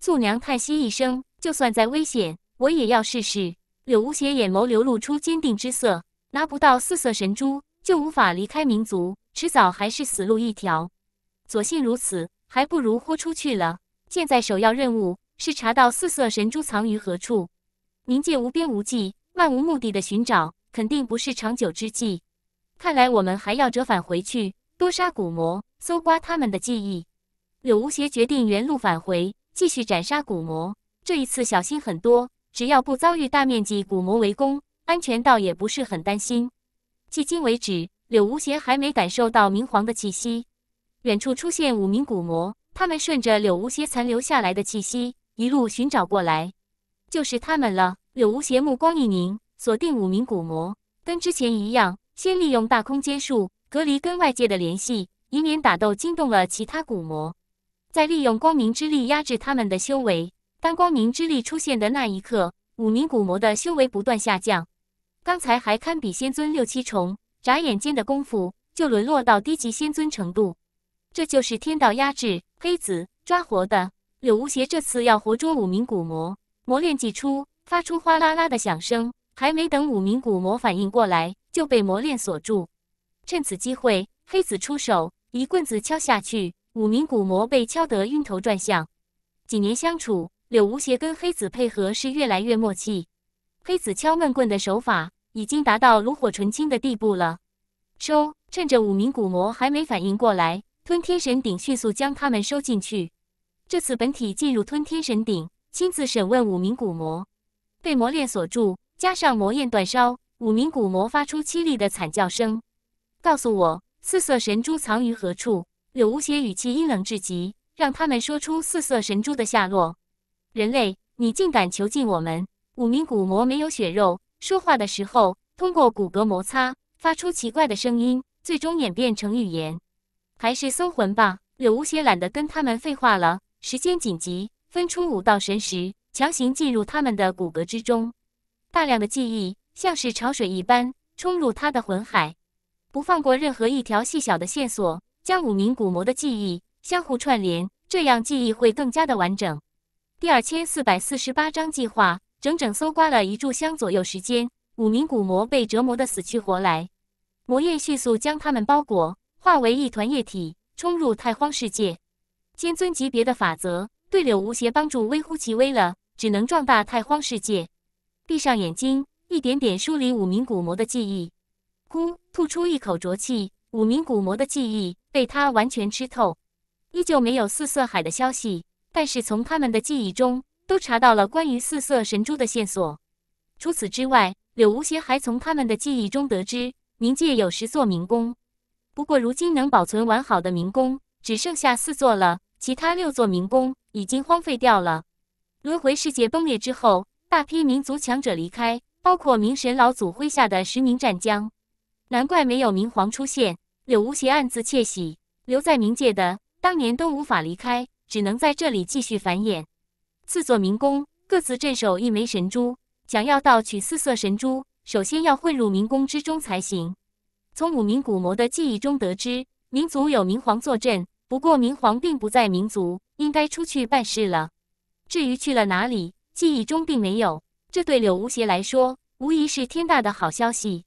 素娘叹息一声：“就算再危险，我也要试试。”柳无邪眼眸流露出坚定之色：“拿不到四色神珠，就无法离开民族，迟早还是死路一条。索性如此，还不如豁出去了。现在首要任务。”是查到四色神珠藏于何处？冥界无边无际，漫无目的的寻找肯定不是长久之计。看来我们还要折返回去，多杀古魔，搜刮他们的记忆。柳无邪决定原路返回，继续斩杀古魔。这一次小心很多，只要不遭遇大面积古魔围攻，安全倒也不是很担心。迄今为止，柳无邪还没感受到明皇的气息。远处出现五名古魔，他们顺着柳无邪残留下来的气息。一路寻找过来，就是他们了。柳无邪目光一凝，锁定五名骨魔，跟之前一样，先利用大空间术隔离跟外界的联系，以免打斗惊动了其他骨魔，再利用光明之力压制他们的修为。当光明之力出现的那一刻，五名骨魔的修为不断下降，刚才还堪比仙尊六七重，眨眼间的功夫就沦落到低级仙尊程度。这就是天道压制。黑子抓活的。柳无邪这次要活捉五名古魔，魔链祭出，发出哗啦啦的响声。还没等五名古魔反应过来，就被魔链锁住。趁此机会，黑子出手，一棍子敲下去，五名古魔被敲得晕头转向。几年相处，柳无邪跟黑子配合是越来越默契。黑子敲闷棍的手法已经达到炉火纯青的地步了。收！趁着五名古魔还没反应过来，吞天神鼎迅速将他们收进去。这次本体进入吞天神顶，亲自审问五名骨魔。被魔链锁住，加上魔焰断烧，五名骨魔发出凄厉的惨叫声，告诉我四色神珠藏于何处。柳无邪语气阴冷至极，让他们说出四色神珠的下落。人类，你竟敢囚禁我们！五名骨魔没有血肉，说话的时候通过骨骼摩擦发出奇怪的声音，最终演变成语言。还是搜魂吧。柳无邪懒得跟他们废话了。时间紧急，分出五道神石，强行进入他们的骨骼之中。大量的记忆像是潮水一般冲入他的魂海，不放过任何一条细小的线索，将五名骨魔的记忆相互串联，这样记忆会更加的完整。第二千四百四十八章计划，整整搜刮了一炷香左右时间，五名骨魔被折磨得死去活来，魔焰迅速将他们包裹，化为一团液体，冲入太荒世界。天尊级别的法则对柳无邪帮助微乎其微了，只能壮大太荒世界。闭上眼睛，一点点梳理五名古魔的记忆。呼，吐出一口浊气，五名古魔的记忆被他完全吃透。依旧没有四色海的消息，但是从他们的记忆中都查到了关于四色神珠的线索。除此之外，柳无邪还从他们的记忆中得知，冥界有十座冥宫，不过如今能保存完好的冥宫只剩下四座了。其他六座明宫已经荒废掉了。轮回世界崩裂之后，大批民族强者离开，包括明神老祖麾下的十名战将。难怪没有明皇出现。柳无邪暗自窃喜，留在冥界的当年都无法离开，只能在这里继续繁衍。四座明宫各自镇守一枚神珠，想要盗取四色神珠，首先要混入明宫之中才行。从五名古魔的记忆中得知，民族有明皇坐镇。不过，明皇并不在民族，应该出去办事了。至于去了哪里，记忆中并没有。这对柳无邪来说，无疑是天大的好消息。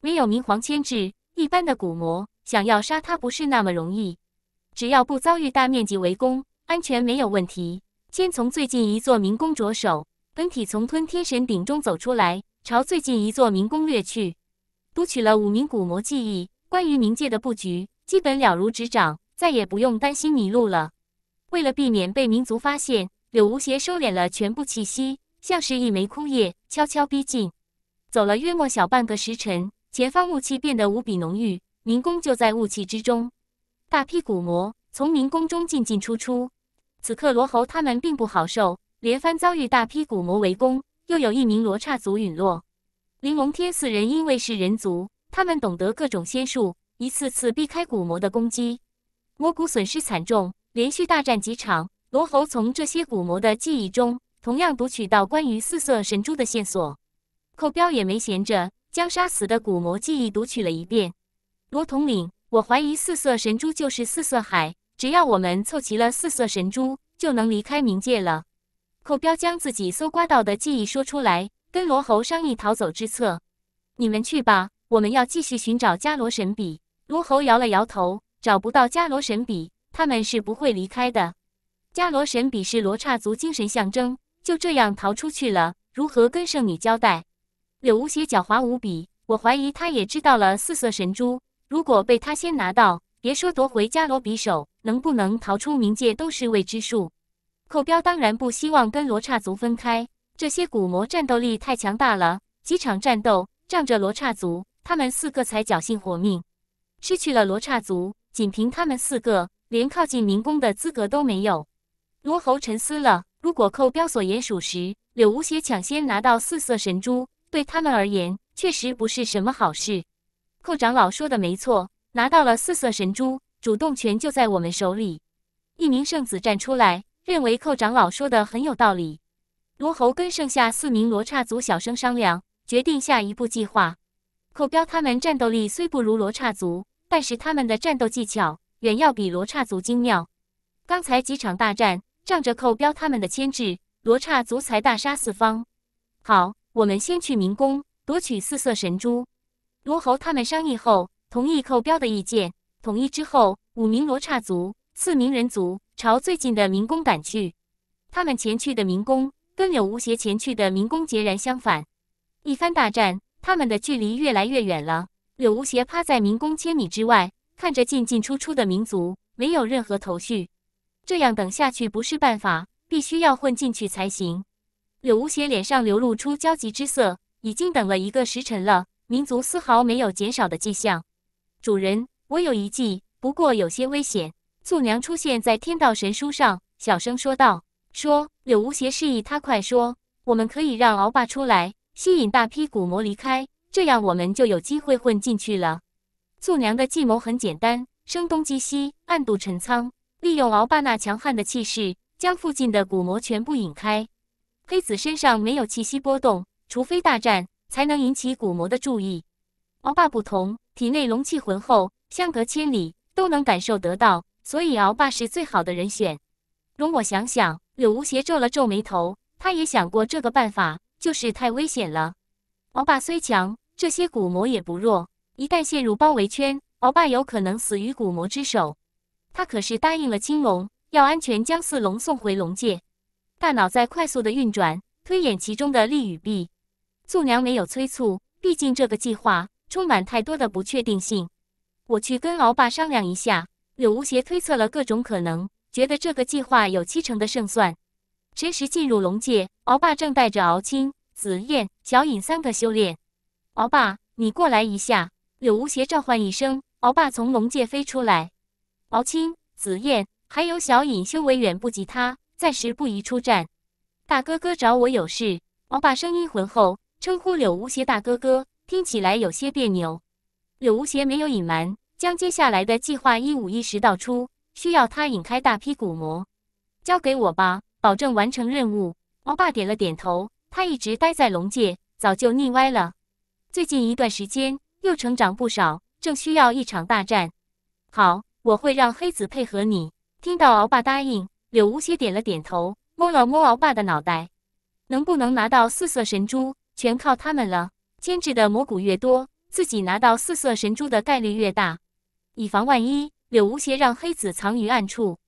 没有明皇牵制，一般的古魔想要杀他不是那么容易。只要不遭遇大面积围攻，安全没有问题。先从最近一座明宫着手，本体从吞天神鼎中走出来，朝最近一座明宫掠去。读取了五名古魔记忆，关于冥界的布局，基本了如指掌。再也不用担心迷路了。为了避免被民族发现，柳无邪收敛了全部气息，像是一枚枯叶，悄悄逼近。走了约莫小半个时辰，前方雾气变得无比浓郁，民宫就在雾气之中。大批古魔从民宫中进进出出。此刻罗喉他们并不好受，连番遭遇大批古魔围攻，又有一名罗刹族陨落。玲珑天四人因为是人族，他们懂得各种仙术，一次次避开古魔的攻击。魔骨损失惨重，连续大战几场。罗侯从这些古魔的记忆中，同样读取到关于四色神珠的线索。寇彪也没闲着，将杀死的古魔记忆读取了一遍。罗统领，我怀疑四色神珠就是四色海，只要我们凑齐了四色神珠，就能离开冥界了。寇彪将自己搜刮到的记忆说出来，跟罗侯商议逃走之策。你们去吧，我们要继续寻找伽罗神笔。罗侯摇了摇头。找不到伽罗神笔，他们是不会离开的。伽罗神笔是罗刹族精神象征，就这样逃出去了，如何跟圣女交代？柳无邪狡猾无比，我怀疑他也知道了四色神珠。如果被他先拿到，别说夺回伽罗匕首，能不能逃出冥界都是未知数。寇彪当然不希望跟罗刹族分开，这些古魔战斗力太强大了，几场战斗仗着罗刹族，他们四个才侥幸活命，失去了罗刹族。仅凭他们四个，连靠近明宫的资格都没有。罗侯沉思了，如果寇彪所言属实，柳无邪抢先拿到四色神珠，对他们而言确实不是什么好事。寇长老说的没错，拿到了四色神珠，主动权就在我们手里。一名圣子站出来，认为寇长老说的很有道理。罗侯跟剩下四名罗刹族小生商量，决定下一步计划。寇彪他们战斗力虽不如罗刹族。但是他们的战斗技巧远要比罗刹族精妙。刚才几场大战，仗着寇彪他们的牵制，罗刹族才大杀四方。好，我们先去民宫夺取四色神珠。罗侯他们商议后，同意寇彪的意见。统一之后，五名罗刹族，四名人族朝最近的民宫赶去。他们前去的民宫，跟柳无邪前去的民宫截然相反。一番大战，他们的距离越来越远了。柳无邪趴在民宫千米之外，看着进进出出的民族，没有任何头绪。这样等下去不是办法，必须要混进去才行。柳无邪脸上流露出焦急之色，已经等了一个时辰了，民族丝毫没有减少的迹象。主人，我有一计，不过有些危险。素娘出现在天道神书上，小声说道：“说。”柳无邪示意他快说：“我们可以让鳌拜出来，吸引大批古魔离开。”这样我们就有机会混进去了。素娘的计谋很简单，声东击西，暗度陈仓，利用鳌霸那强悍的气势，将附近的古魔全部引开。黑子身上没有气息波动，除非大战，才能引起古魔的注意。鳌霸不同，体内龙气浑厚，相隔千里都能感受得到，所以鳌霸是最好的人选。容我想想。柳无邪皱了皱眉头，他也想过这个办法，就是太危险了。鳌霸虽强。这些古魔也不弱，一旦陷入包围圈，鳌拜有可能死于古魔之手。他可是答应了青龙，要安全将四龙送回龙界。大脑在快速的运转，推演其中的利与弊。素娘没有催促，毕竟这个计划充满太多的不确定性。我去跟鳌拜商量一下。柳无邪推测了各种可能，觉得这个计划有七成的胜算。实时进入龙界，鳌拜正带着敖青、紫燕、小隐三个修炼。鳌爸，你过来一下。柳无邪召唤一声，鳌爸从龙界飞出来。敖青、紫燕还有小隐修为远不及他，暂时不宜出战。大哥哥找我有事。鳌爸声音浑厚，称呼柳无邪大哥哥，听起来有些别扭。柳无邪没有隐瞒，将接下来的计划一五一十道出，需要他引开大批骨魔，交给我吧，保证完成任务。鳌爸点了点头，他一直待在龙界，早就腻歪了。最近一段时间又成长不少，正需要一场大战。好，我会让黑子配合你。听到鳌霸答应，柳无邪点了点头，摸了摸鳌霸的脑袋。能不能拿到四色神珠，全靠他们了。牵制的魔骨越多，自己拿到四色神珠的概率越大。以防万一，柳无邪让黑子藏于暗处。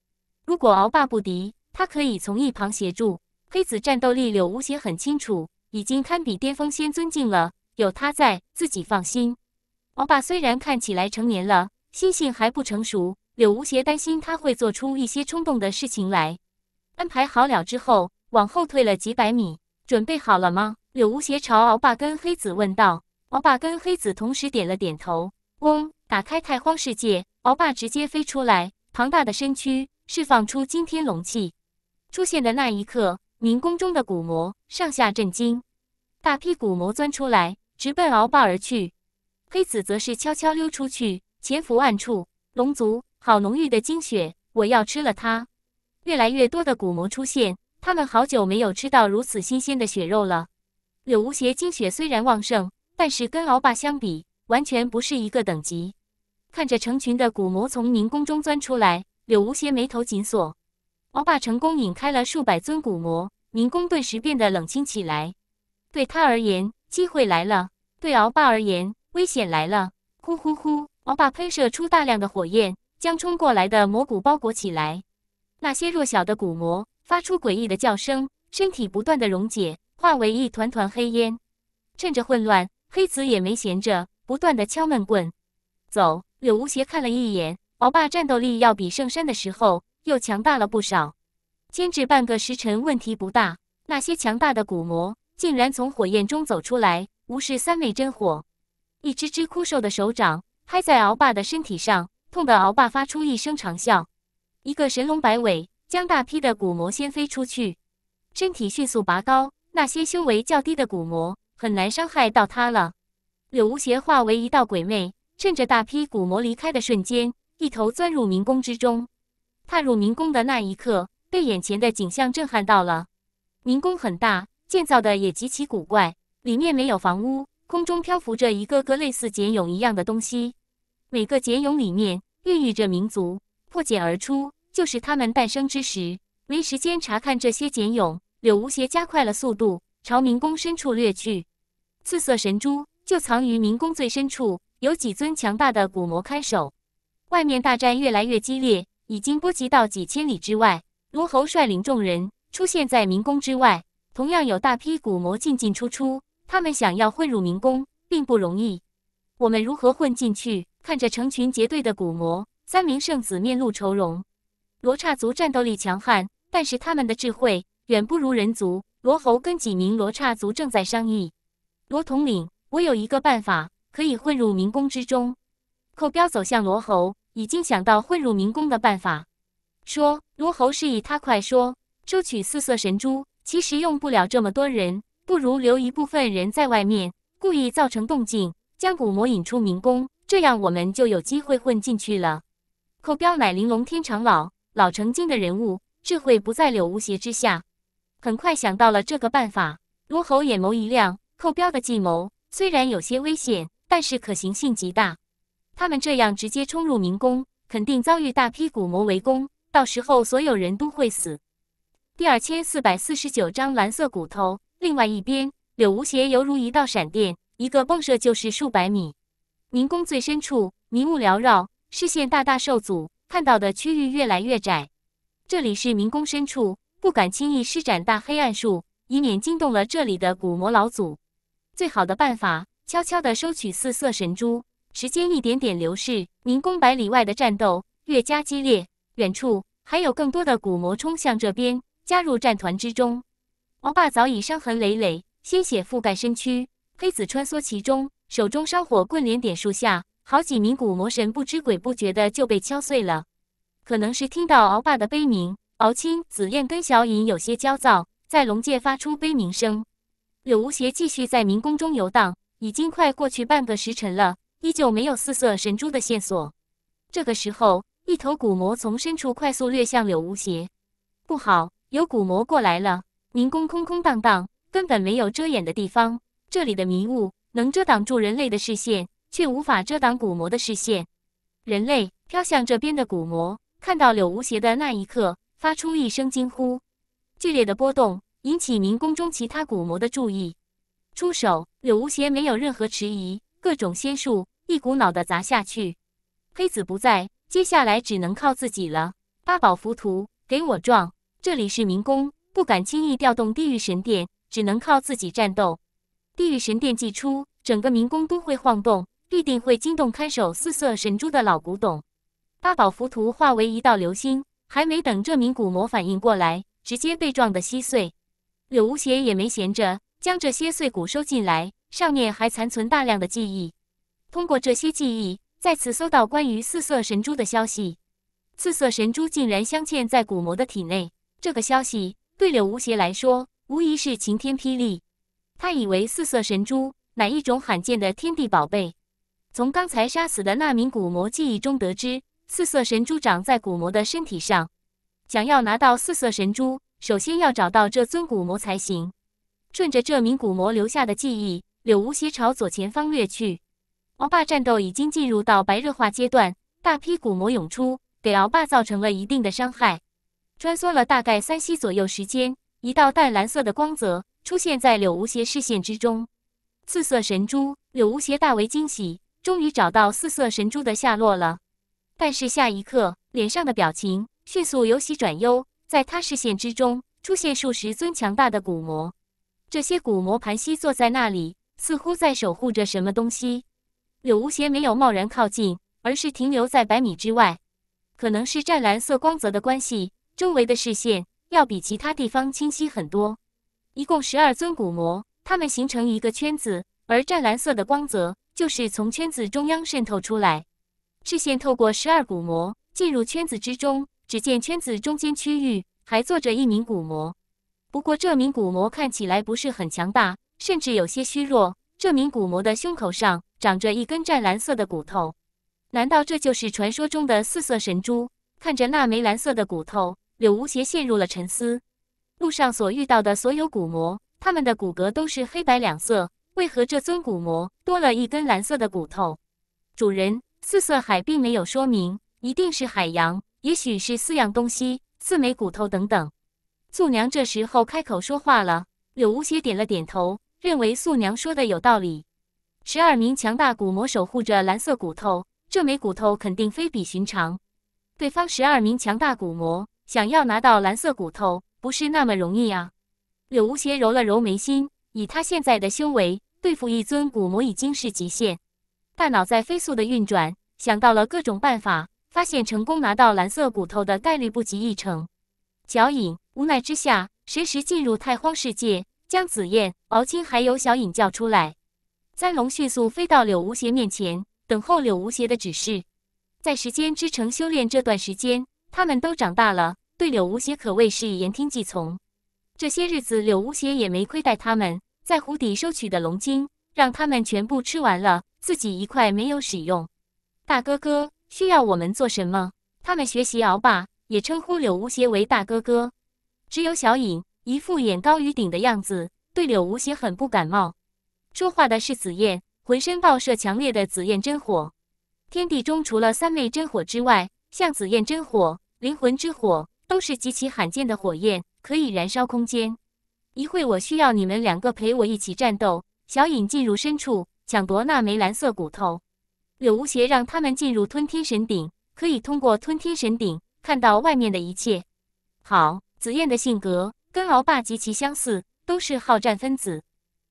如果鳌霸不敌，他可以从一旁协助。黑子战斗力，柳无邪很清楚，已经堪比巅峰仙尊境了。有他在，自己放心。鳌拜虽然看起来成年了，心性还不成熟。柳无邪担心他会做出一些冲动的事情来。安排好了之后，往后退了几百米。准备好了吗？柳无邪朝敖拜跟黑子问道。敖拜跟黑子同时点了点头。嗡！打开太荒世界，敖拜直接飞出来，庞大的身躯释放出惊天龙气。出现的那一刻，明宫中的古魔上下震惊，大批古魔钻出来。直奔鳌拜而去，黑子则是悄悄溜出去，潜伏暗处。龙族，好浓郁的精血，我要吃了它！越来越多的骨魔出现，他们好久没有吃到如此新鲜的血肉了。柳无邪精血虽然旺盛，但是跟鳌拜相比，完全不是一个等级。看着成群的骨魔从宁宫中钻出来，柳无邪眉头紧锁。鳌拜成功引开了数百尊骨魔，宁宫顿时变得冷清起来。对他而言，机会来了，对鳌拜而言，危险来了。呼呼呼！鳌拜喷射出大量的火焰，将冲过来的魔骨包裹起来。那些弱小的骨魔发出诡异的叫声，身体不断的溶解，化为一团团黑烟。趁着混乱，黑子也没闲着，不断的敲闷棍。走！柳无邪看了一眼鳌拜战斗力要比圣山的时候又强大了不少。坚持半个时辰，问题不大。那些强大的骨魔。竟然从火焰中走出来，无视三昧真火，一只只枯瘦的手掌拍在鳌霸的身体上，痛得鳌霸发出一声长啸。一个神龙摆尾，将大批的骨魔掀飞出去，身体迅速拔高。那些修为较低的骨魔很难伤害到他了。柳无邪化为一道鬼魅，趁着大批骨魔离开的瞬间，一头钻入明宫之中。踏入明宫的那一刻，被眼前的景象震撼到了。明宫很大。建造的也极其古怪，里面没有房屋，空中漂浮着一个个类似茧蛹一样的东西。每个茧蛹里面孕育着民族，破茧而出就是他们诞生之时。没时间查看这些茧蛹，柳无邪加快了速度，朝民宫深处掠去。四色神珠就藏于民宫最深处，有几尊强大的古魔看守。外面大战越来越激烈，已经波及到几千里之外。罗侯率领众人出现在民宫之外。同样有大批古魔进进出出，他们想要混入明宫并不容易。我们如何混进去？看着成群结队的古魔，三名圣子面露愁容。罗刹族战斗力强悍，但是他们的智慧远不如人族。罗侯跟几名罗刹族正在商议。罗统领，我有一个办法可以混入明宫之中。寇彪走向罗侯，已经想到混入明宫的办法，说。罗侯示意他快说，收取四色神珠。其实用不了这么多人，不如留一部分人在外面，故意造成动静，将古魔引出明宫，这样我们就有机会混进去了。寇彪乃玲珑天长老，老成精的人物，智慧不在柳无邪之下，很快想到了这个办法。罗侯眼眸一亮，寇彪的计谋虽然有些危险，但是可行性极大。他们这样直接冲入明宫，肯定遭遇大批古魔围攻，到时候所有人都会死。第二千四百四十九章蓝色骨头。另外一边，柳无邪犹如一道闪电，一个蹦射就是数百米。冥宫最深处，迷雾缭绕，视线大大受阻，看到的区域越来越窄。这里是冥宫深处，不敢轻易施展大黑暗术，以免惊动了这里的古魔老祖。最好的办法，悄悄地收取四色神珠。时间一点点流逝，冥宫百里外的战斗越加激烈，远处还有更多的古魔冲向这边。加入战团之中，鳌霸早已伤痕累累，鲜血覆盖身躯，黑子穿梭其中，手中烧火棍连点数下，好几名古魔神不知鬼不觉的就被敲碎了。可能是听到敖霸的悲鸣，敖青、紫燕跟小隐有些焦躁，在龙界发出悲鸣声。柳无邪继续在迷宫中游荡，已经快过去半个时辰了，依旧没有四色神珠的线索。这个时候，一头古魔从深处快速掠向柳无邪，不好！有骨魔过来了，迷宫空空荡荡，根本没有遮掩的地方。这里的迷雾能遮挡住人类的视线，却无法遮挡骨魔的视线。人类飘向这边的骨魔，看到柳无邪的那一刻，发出一声惊呼。剧烈的波动引起迷宫中其他骨魔的注意，出手。柳无邪没有任何迟疑，各种仙术一股脑的砸下去。黑子不在，接下来只能靠自己了。八宝浮屠，给我撞！这里是民宫，不敢轻易调动地狱神殿，只能靠自己战斗。地狱神殿祭出，整个民宫都会晃动，必定会惊动看守四色神珠的老古董。八宝浮屠化为一道流星，还没等这名古魔反应过来，直接被撞得稀碎。柳无邪也没闲着，将这些碎骨收进来，上面还残存大量的记忆。通过这些记忆，再次搜到关于四色神珠的消息。四色神珠竟然镶嵌在古魔的体内。这个消息对柳无邪来说无疑是晴天霹雳。他以为四色神珠乃一种罕见的天地宝贝。从刚才杀死的那名古魔记忆中得知，四色神珠长在古魔的身体上。想要拿到四色神珠，首先要找到这尊古魔才行。顺着这名古魔留下的记忆，柳无邪朝左前方掠去。鳌霸战斗已经进入到白热化阶段，大批骨魔涌出，给鳌霸造成了一定的伤害。穿梭了大概三息左右时间，一道淡蓝色的光泽出现在柳无邪视线之中。四色神珠，柳无邪大为惊喜，终于找到四色神珠的下落了。但是下一刻，脸上的表情迅速由喜转忧，在他视线之中出现数十尊强大的古魔，这些古魔盘膝坐在那里，似乎在守护着什么东西。柳无邪没有贸然靠近，而是停留在百米之外，可能是湛蓝色光泽的关系。周围的视线要比其他地方清晰很多，一共十二尊骨魔，它们形成一个圈子，而湛蓝色的光泽就是从圈子中央渗透出来。视线透过十二骨魔进入圈子之中，只见圈子中间区域还坐着一名骨魔，不过这名骨魔看起来不是很强大，甚至有些虚弱。这名骨魔的胸口上长着一根湛蓝色的骨头，难道这就是传说中的四色神珠？看着那枚蓝色的骨头。柳无邪陷入了沉思，路上所遇到的所有骨魔，他们的骨骼都是黑白两色，为何这尊骨魔多了一根蓝色的骨头？主人，四色海并没有说明，一定是海洋，也许是四样东西，四枚骨头等等。素娘这时候开口说话了，柳无邪点了点头，认为素娘说的有道理。十二名强大骨魔守护着蓝色骨头，这枚骨头肯定非比寻常。对方十二名强大骨魔。想要拿到蓝色骨头不是那么容易啊！柳无邪揉了揉眉心，以他现在的修为对付一尊古魔已经是极限。大脑在飞速的运转，想到了各种办法，发现成功拿到蓝色骨头的概率不及一成。小影无奈之下，随时进入太荒世界，将紫燕、敖青还有小影叫出来。三龙迅速飞到柳无邪面前，等候柳无邪的指示。在时间之城修炼这段时间，他们都长大了。对柳无邪可谓是言听计从。这些日子，柳无邪也没亏待他们，在湖底收取的龙筋，让他们全部吃完了，自己一块没有使用。大哥哥需要我们做什么？他们学习敖霸，也称呼柳无邪为大哥哥。只有小影一副眼高于顶的样子，对柳无邪很不感冒。说话的是紫燕，浑身爆射强烈的紫燕真火。天地中除了三昧真火之外，像紫燕真火、灵魂之火。都是极其罕见的火焰，可以燃烧空间。一会我需要你们两个陪我一起战斗。小影进入深处，抢夺那枚蓝色骨头。柳无邪让他们进入吞天神鼎，可以通过吞天神鼎看到外面的一切。好，紫燕的性格跟敖霸极其相似，都是好战分子。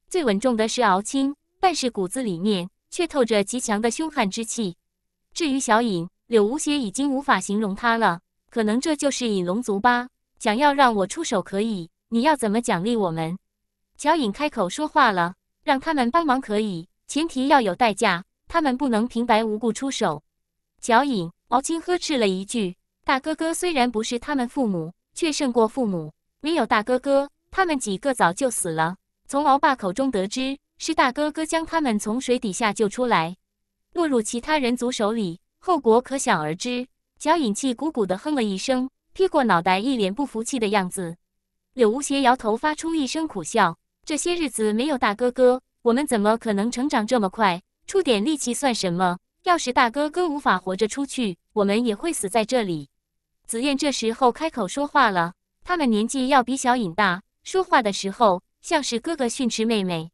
最稳重的是敖青，但是骨子里面却透着极强的凶悍之气。至于小影，柳无邪已经无法形容他了。可能这就是引龙族吧，想要让我出手可以，你要怎么奖励我们？乔颖开口说话了，让他们帮忙可以，前提要有代价，他们不能平白无故出手。乔颖，敖青呵斥了一句：“大哥哥虽然不是他们父母，却胜过父母。没有大哥哥，他们几个早就死了。从敖霸口中得知，是大哥哥将他们从水底下救出来，落入其他人族手里，后果可想而知。”小隐气鼓鼓的哼了一声，劈过脑袋，一脸不服气的样子。柳无邪摇头，发出一声苦笑。这些日子没有大哥哥，我们怎么可能成长这么快？出点力气算什么？要是大哥哥无法活着出去，我们也会死在这里。紫燕这时候开口说话了，他们年纪要比小隐大，说话的时候像是哥哥训斥妹妹。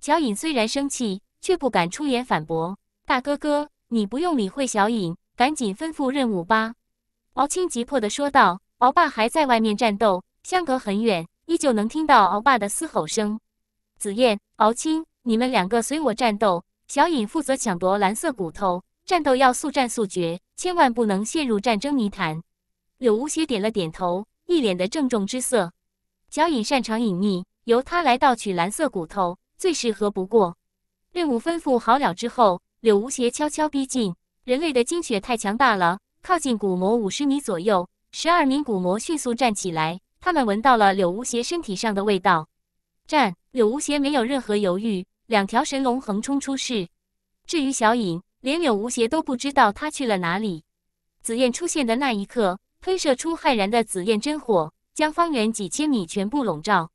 小隐虽然生气，却不敢出言反驳。大哥哥，你不用理会小颖，赶紧吩咐任务吧，敖青急迫地说道。敖霸还在外面战斗，相隔很远，依旧能听到敖霸的嘶吼声。紫燕、敖青，你们两个随我战斗，小隐负责抢夺蓝色骨头，战斗要速战速决，千万不能陷入战争泥潭。柳无邪点了点头，一脸的郑重之色。小隐擅长隐匿，由他来盗取蓝色骨头最适合不过。任务吩咐好了之后，柳无邪悄悄逼近。人类的精血太强大了，靠近骨魔五十米左右，十二名骨魔迅速站起来，他们闻到了柳无邪身体上的味道。战柳无邪没有任何犹豫，两条神龙横冲出世。至于小影，连柳无邪都不知道他去了哪里。紫焰出现的那一刻，喷射出骇然的紫焰真火，将方圆几千米全部笼罩。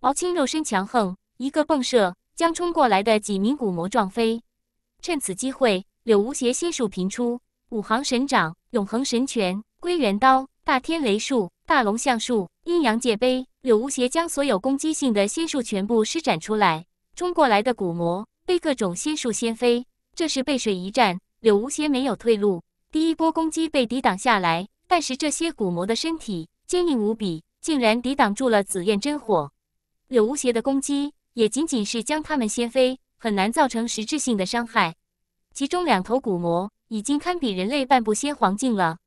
敖青肉身强横，一个迸射，将冲过来的几名骨魔撞飞。趁此机会。柳无邪仙术频出，五行神掌、永恒神拳、归元刀、大天雷术、大龙象术、阴阳界碑。柳无邪将所有攻击性的仙术全部施展出来，冲过来的骨魔被各种仙术掀飞。这是背水一战，柳无邪没有退路。第一波攻击被抵挡下来，但是这些骨魔的身体坚硬无比，竟然抵挡住了紫焰真火。柳无邪的攻击也仅仅是将他们掀飞，很难造成实质性的伤害。其中两头古魔已经堪比人类半步仙皇境了。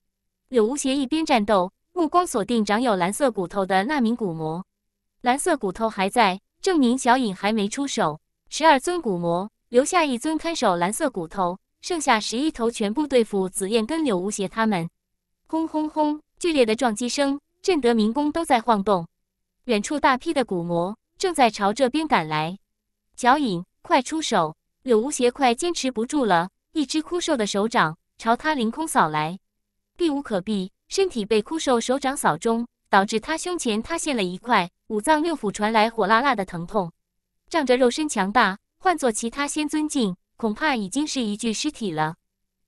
柳无邪一边战斗，目光锁定长有蓝色骨头的那名古魔。蓝色骨头还在，证明小影还没出手。十二尊骨魔留下一尊看守蓝色骨头，剩下十一头全部对付紫燕跟柳无邪他们。轰轰轰！剧烈的撞击声震得民工都在晃动。远处大批的古魔正在朝这边赶来。小影，快出手！柳无邪快坚持不住了，一只枯瘦的手掌朝他凌空扫来，避无可避，身体被枯瘦手掌扫中，导致他胸前塌陷了一块，五脏六腑传来火辣辣的疼痛。仗着肉身强大，换做其他仙尊境，恐怕已经是一具尸体了。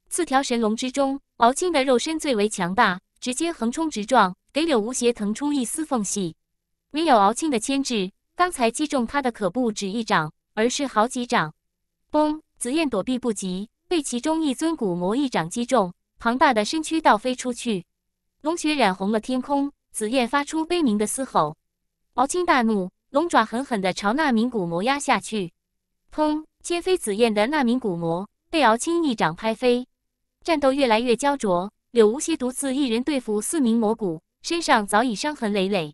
四条神龙之中，敖青的肉身最为强大，直接横冲直撞，给柳无邪腾出一丝缝隙。没有敖青的牵制，刚才击中他的可不止一掌，而是好几掌。砰！紫燕躲避不及，被其中一尊古魔一掌击中，庞大的身躯倒飞出去，龙血染红了天空。紫燕发出悲鸣的嘶吼。敖青大怒，龙爪狠狠地朝那名古魔压下去。砰！掀飞紫燕的那名古魔被敖青一掌拍飞。战斗越来越焦灼，柳无邪独自一人对付四名魔骨，身上早已伤痕累累。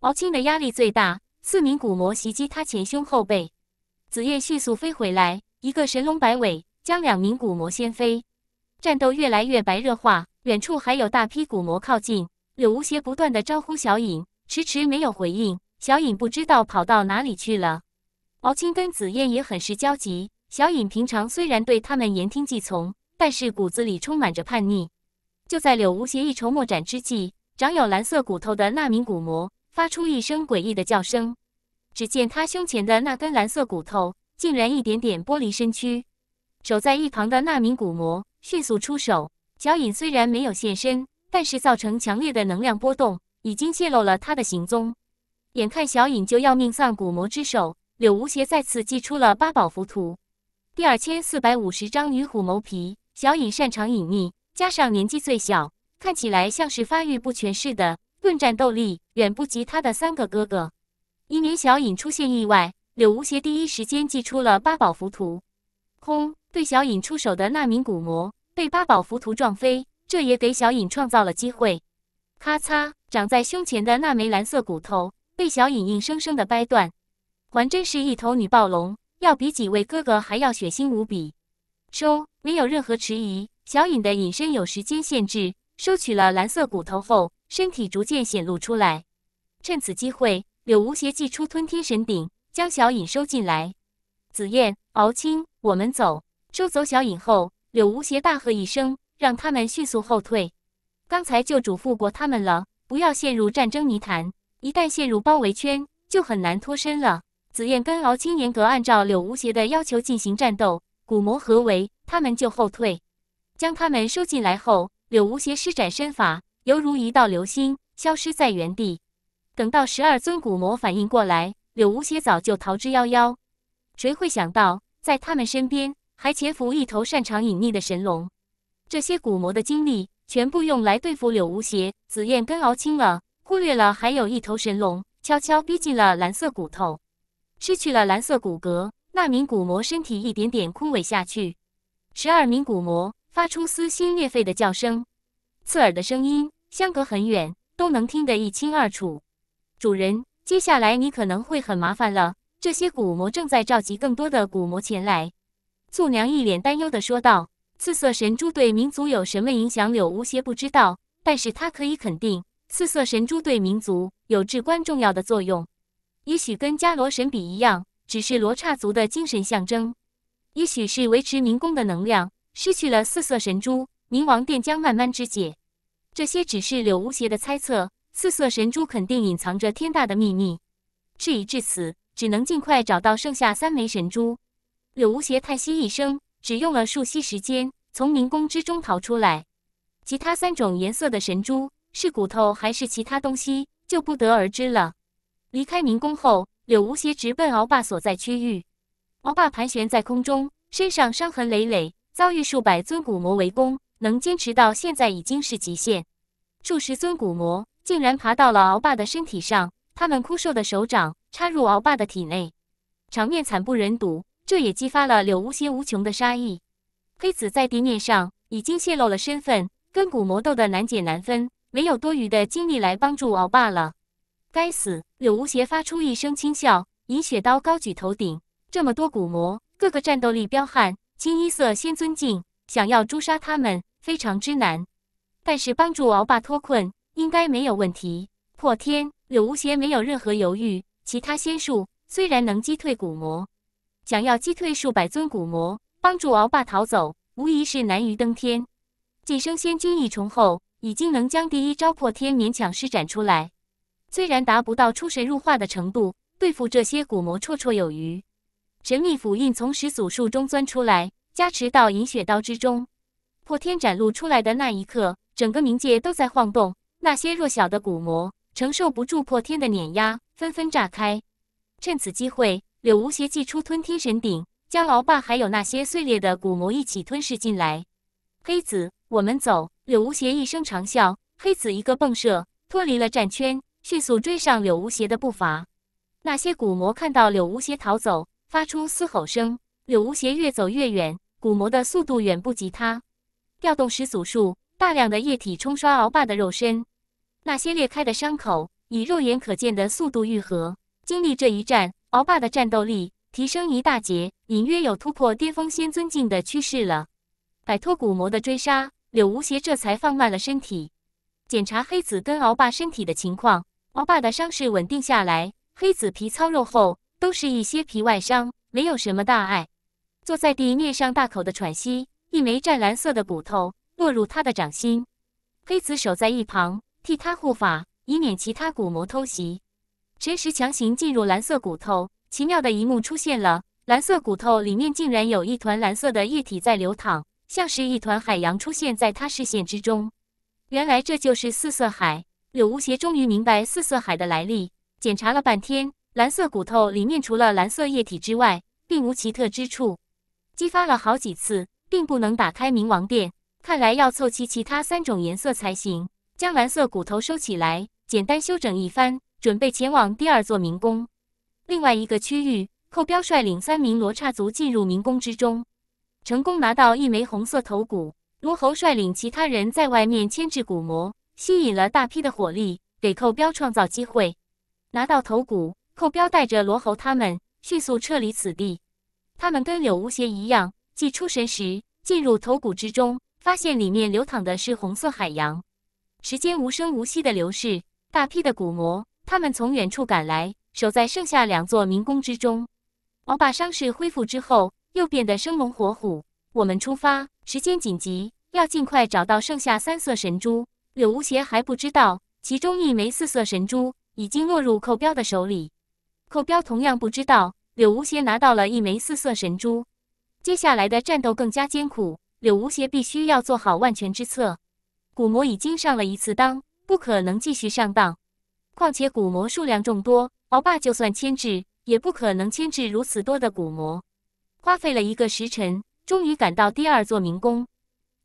敖青的压力最大，四名古魔袭击他前胸后背。紫燕迅速飞回来。一个神龙摆尾，将两名古魔掀飞。战斗越来越白热化，远处还有大批古魔靠近。柳无邪不断的招呼小影，迟迟没有回应。小影不知道跑到哪里去了。敖青跟紫燕也很是焦急。小影平常虽然对他们言听计从，但是骨子里充满着叛逆。就在柳无邪一筹莫展之际，长有蓝色骨头的那名古魔发出一声诡异的叫声。只见他胸前的那根蓝色骨头。竟然一点点剥离身躯，守在一旁的那名古魔迅速出手。小影虽然没有现身，但是造成强烈的能量波动，已经泄露了他的行踪。眼看小影就要命丧古魔之手，柳无邪再次祭出了八宝浮屠第二千四百五十张女虎谋皮。小影擅长隐匿，加上年纪最小，看起来像是发育不全似的，论战斗力远不及他的三个哥哥。以免小影出现意外。柳无邪第一时间祭出了八宝浮屠，轰！对小影出手的那名骨魔被八宝浮屠撞飞，这也给小影创造了机会。咔嚓！长在胸前的那枚蓝色骨头被小影硬生生的掰断，还真是一头女暴龙，要比几位哥哥还要血腥无比。收！没有任何迟疑，小影的隐身有时间限制，收取了蓝色骨头后，身体逐渐显露出来。趁此机会，柳无邪祭出吞天神鼎。将小影收进来，紫燕、敖青，我们走！收走小影后，柳无邪大喝一声，让他们迅速后退。刚才就嘱咐过他们了，不要陷入战争泥潭，一旦陷入包围圈，就很难脱身了。紫燕跟敖青严格按照柳无邪的要求进行战斗，骨魔合围，他们就后退。将他们收进来后，柳无邪施展身法，犹如一道流星，消失在原地。等到十二尊骨魔反应过来。柳无邪早就逃之夭夭，谁会想到在他们身边还潜伏一头擅长隐匿的神龙？这些古魔的精力全部用来对付柳无邪、紫燕跟敖青了，忽略了还有一头神龙悄悄逼近了蓝色骨头，失去了蓝色骨骼，那名古魔身体一点点枯萎下去。十二名古魔发出撕心裂肺的叫声，刺耳的声音相隔很远都能听得一清二楚。主人。接下来你可能会很麻烦了。这些古魔正在召集更多的古魔前来。素娘一脸担忧地说道：“四色神珠对民族有什么影响？”柳无邪不知道，但是他可以肯定，四色神珠对民族有至关重要的作用。也许跟伽罗神笔一样，只是罗刹族的精神象征；也许是维持民宫的能量。失去了四色神珠，冥王便将慢慢肢解。这些只是柳无邪的猜测。四色神珠肯定隐藏着天大的秘密，事已至此，只能尽快找到剩下三枚神珠。柳无邪叹息一声，只用了数息时间从明宫之中逃出来。其他三种颜色的神珠是骨头还是其他东西，就不得而知了。离开明宫后，柳无邪直奔鳌霸所在区域。鳌霸盘旋在空中，身上伤痕累累，遭遇数百尊骨魔围攻，能坚持到现在已经是极限。数十尊骨魔。竟然爬到了鳌爸的身体上，他们枯瘦的手掌插入鳌爸的体内，场面惨不忍睹。这也激发了柳无邪无穷的杀意。黑子在地面上已经泄露了身份，跟古魔斗的难解难分，没有多余的精力来帮助鳌爸了。该死！柳无邪发出一声轻笑，银雪刀高举头顶。这么多古魔，个个战斗力彪悍，清一色仙尊境，想要诛杀他们非常之难。但是帮助鳌爸脱困。应该没有问题。破天，柳无邪没有任何犹豫。其他仙术虽然能击退骨魔，想要击退数百尊骨魔，帮助鳌霸逃走，无疑是难于登天。晋升仙君一重后，已经能将第一招破天勉强施展出来。虽然达不到出神入化的程度，对付这些骨魔绰绰有余。神秘符印从始祖术中钻出来，加持到饮血刀之中。破天展露出来的那一刻，整个冥界都在晃动。那些弱小的骨魔承受不住破天的碾压，纷纷炸开。趁此机会，柳无邪祭出吞天神鼎，将鳌霸还有那些碎裂的骨魔一起吞噬进来。黑子，我们走！柳无邪一声长啸，黑子一个蹦射，脱离了战圈，迅速追上柳无邪的步伐。那些骨魔看到柳无邪逃走，发出嘶吼声。柳无邪越走越远，骨魔的速度远不及他。调动始祖术，大量的液体冲刷鳌霸的肉身。那些裂开的伤口以肉眼可见的速度愈合。经历这一战，鳌霸的战斗力提升一大截，隐约有突破巅峰仙尊境的趋势了。摆脱古魔的追杀，柳无邪这才放慢了身体，检查黑子跟鳌霸身体的情况。鳌霸的伤势稳定下来，黑子皮糙肉厚，都是一些皮外伤，没有什么大碍。坐在地面上大口的喘息，一枚湛蓝色的骨头落入他的掌心，黑子守在一旁。替他护法，以免其他骨魔偷袭。陈石强行进入蓝色骨头，奇妙的一幕出现了：蓝色骨头里面竟然有一团蓝色的液体在流淌，像是一团海洋出现在他视线之中。原来这就是四色海。柳无邪终于明白四色海的来历。检查了半天，蓝色骨头里面除了蓝色液体之外，并无奇特之处。激发了好几次，并不能打开冥王殿。看来要凑齐其他三种颜色才行。将蓝色骨头收起来，简单修整一番，准备前往第二座明宫。另外一个区域，寇彪率领三名罗刹族进入明宫之中，成功拿到一枚红色头骨。罗侯率领其他人在外面牵制骨魔，吸引了大批的火力，给寇彪创造机会拿到头骨。寇彪带着罗侯他们迅速撤离此地。他们跟柳无邪一样，祭出神时进入头骨之中，发现里面流淌的是红色海洋。时间无声无息的流逝，大批的古魔，他们从远处赶来，守在剩下两座民宫之中。我爸伤势恢复之后，又变得生龙活虎。我们出发，时间紧急，要尽快找到剩下三色神珠。柳无邪还不知道，其中一枚四色神珠已经落入寇彪的手里。寇彪同样不知道，柳无邪拿到了一枚四色神珠。接下来的战斗更加艰苦，柳无邪必须要做好万全之策。古魔已经上了一次当，不可能继续上当。况且古魔数量众多，鳌霸就算牵制，也不可能牵制如此多的古魔。花费了一个时辰，终于赶到第二座明宫。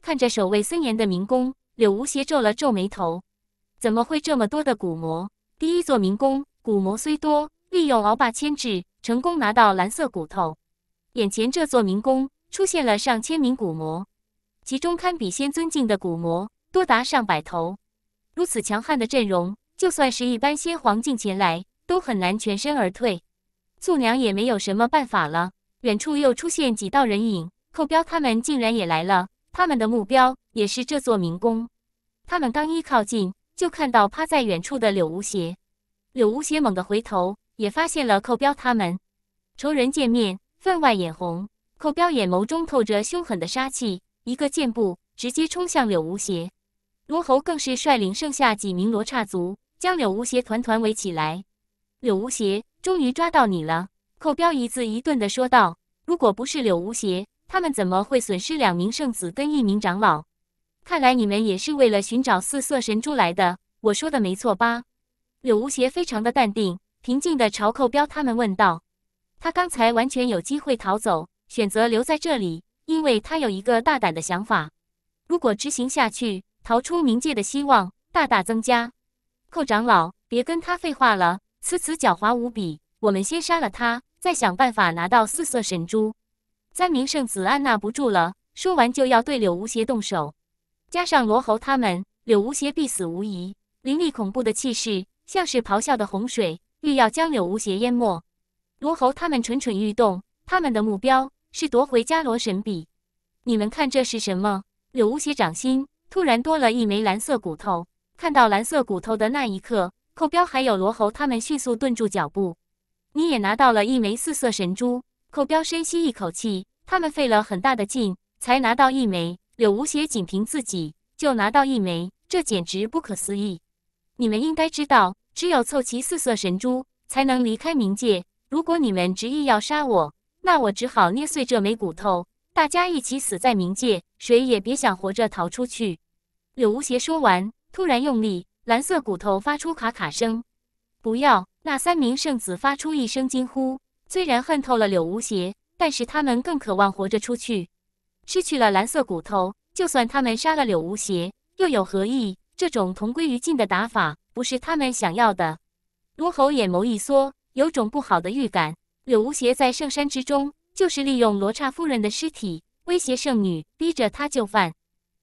看着守卫森严的明宫，柳无邪皱了皱眉头：怎么会这么多的古魔？第一座明宫古魔虽多，利用鳌霸牵制，成功拿到蓝色骨头。眼前这座明宫出现了上千名古魔，其中堪比仙尊境的古魔。多达上百头，如此强悍的阵容，就算是一般仙皇境前来，都很难全身而退。素娘也没有什么办法了。远处又出现几道人影，寇彪他们竟然也来了。他们的目标也是这座明宫。他们刚一靠近，就看到趴在远处的柳无邪。柳无邪猛地回头，也发现了寇彪他们。仇人见面，分外眼红。寇彪眼眸中透着凶狠的杀气，一个箭步直接冲向柳无邪。罗侯更是率领剩下几名罗刹族，将柳无邪团团围起来。柳无邪，终于抓到你了！寇彪一字一顿地说道：“如果不是柳无邪，他们怎么会损失两名圣子跟一名长老？看来你们也是为了寻找四色神珠来的。我说的没错吧？”柳无邪非常的淡定，平静地朝寇彪他们问道：“他刚才完全有机会逃走，选择留在这里，因为他有一个大胆的想法。如果执行下去。”逃出冥界的希望大大增加。寇长老，别跟他废话了，此子狡猾无比，我们先杀了他，再想办法拿到四色神珠。三名圣子按捺不住了，说完就要对柳无邪动手。加上罗侯他们，柳无邪必死无疑。凌厉恐怖的气势，像是咆哮的洪水，欲要将柳无邪淹没。罗侯他们蠢蠢欲动，他们的目标是夺回伽罗神笔。你们看，这是什么？柳无邪掌心。突然多了一枚蓝色骨头。看到蓝色骨头的那一刻，寇彪还有罗侯他们迅速顿住脚步。你也拿到了一枚四色神珠。寇彪深吸一口气，他们费了很大的劲才拿到一枚，柳无邪仅凭自己就拿到一枚，这简直不可思议。你们应该知道，只有凑齐四色神珠才能离开冥界。如果你们执意要杀我，那我只好捏碎这枚骨头。大家一起死在冥界，谁也别想活着逃出去。柳无邪说完，突然用力，蓝色骨头发出咔咔声。不要！那三名圣子发出一声惊呼。虽然恨透了柳无邪，但是他们更渴望活着出去。失去了蓝色骨头，就算他们杀了柳无邪，又有何益？这种同归于尽的打法，不是他们想要的。罗侯眼眸一缩，有种不好的预感。柳无邪在圣山之中。就是利用罗刹夫人的尸体威胁圣女，逼着她就范。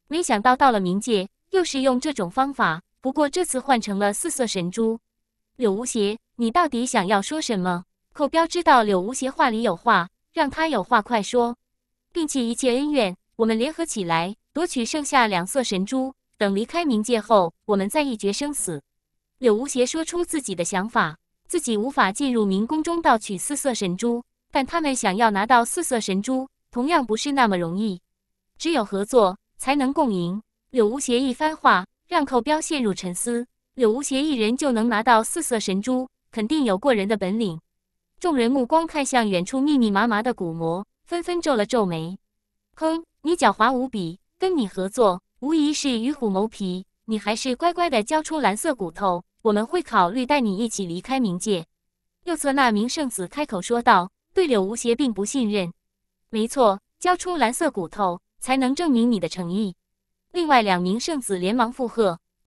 没想到到了冥界，又是用这种方法。不过这次换成了四色神珠。柳无邪，你到底想要说什么？寇彪知道柳无邪话里有话，让他有话快说，并弃一切恩怨，我们联合起来夺取剩下两色神珠。等离开冥界后，我们再一决生死。柳无邪说出自己的想法：自己无法进入冥宫中盗取四色神珠。但他们想要拿到四色神珠，同样不是那么容易。只有合作才能共赢。柳无邪一番话让寇彪陷入沉思。柳无邪一人就能拿到四色神珠，肯定有过人的本领。众人目光看向远处密密麻麻的古魔，纷纷皱了皱眉。哼，你狡猾无比，跟你合作无疑是与虎谋皮。你还是乖乖的交出蓝色骨头，我们会考虑带你一起离开冥界。右侧那名圣子开口说道。对柳无邪并不信任，没错，交出蓝色骨头才能证明你的诚意。另外两名圣子连忙附和。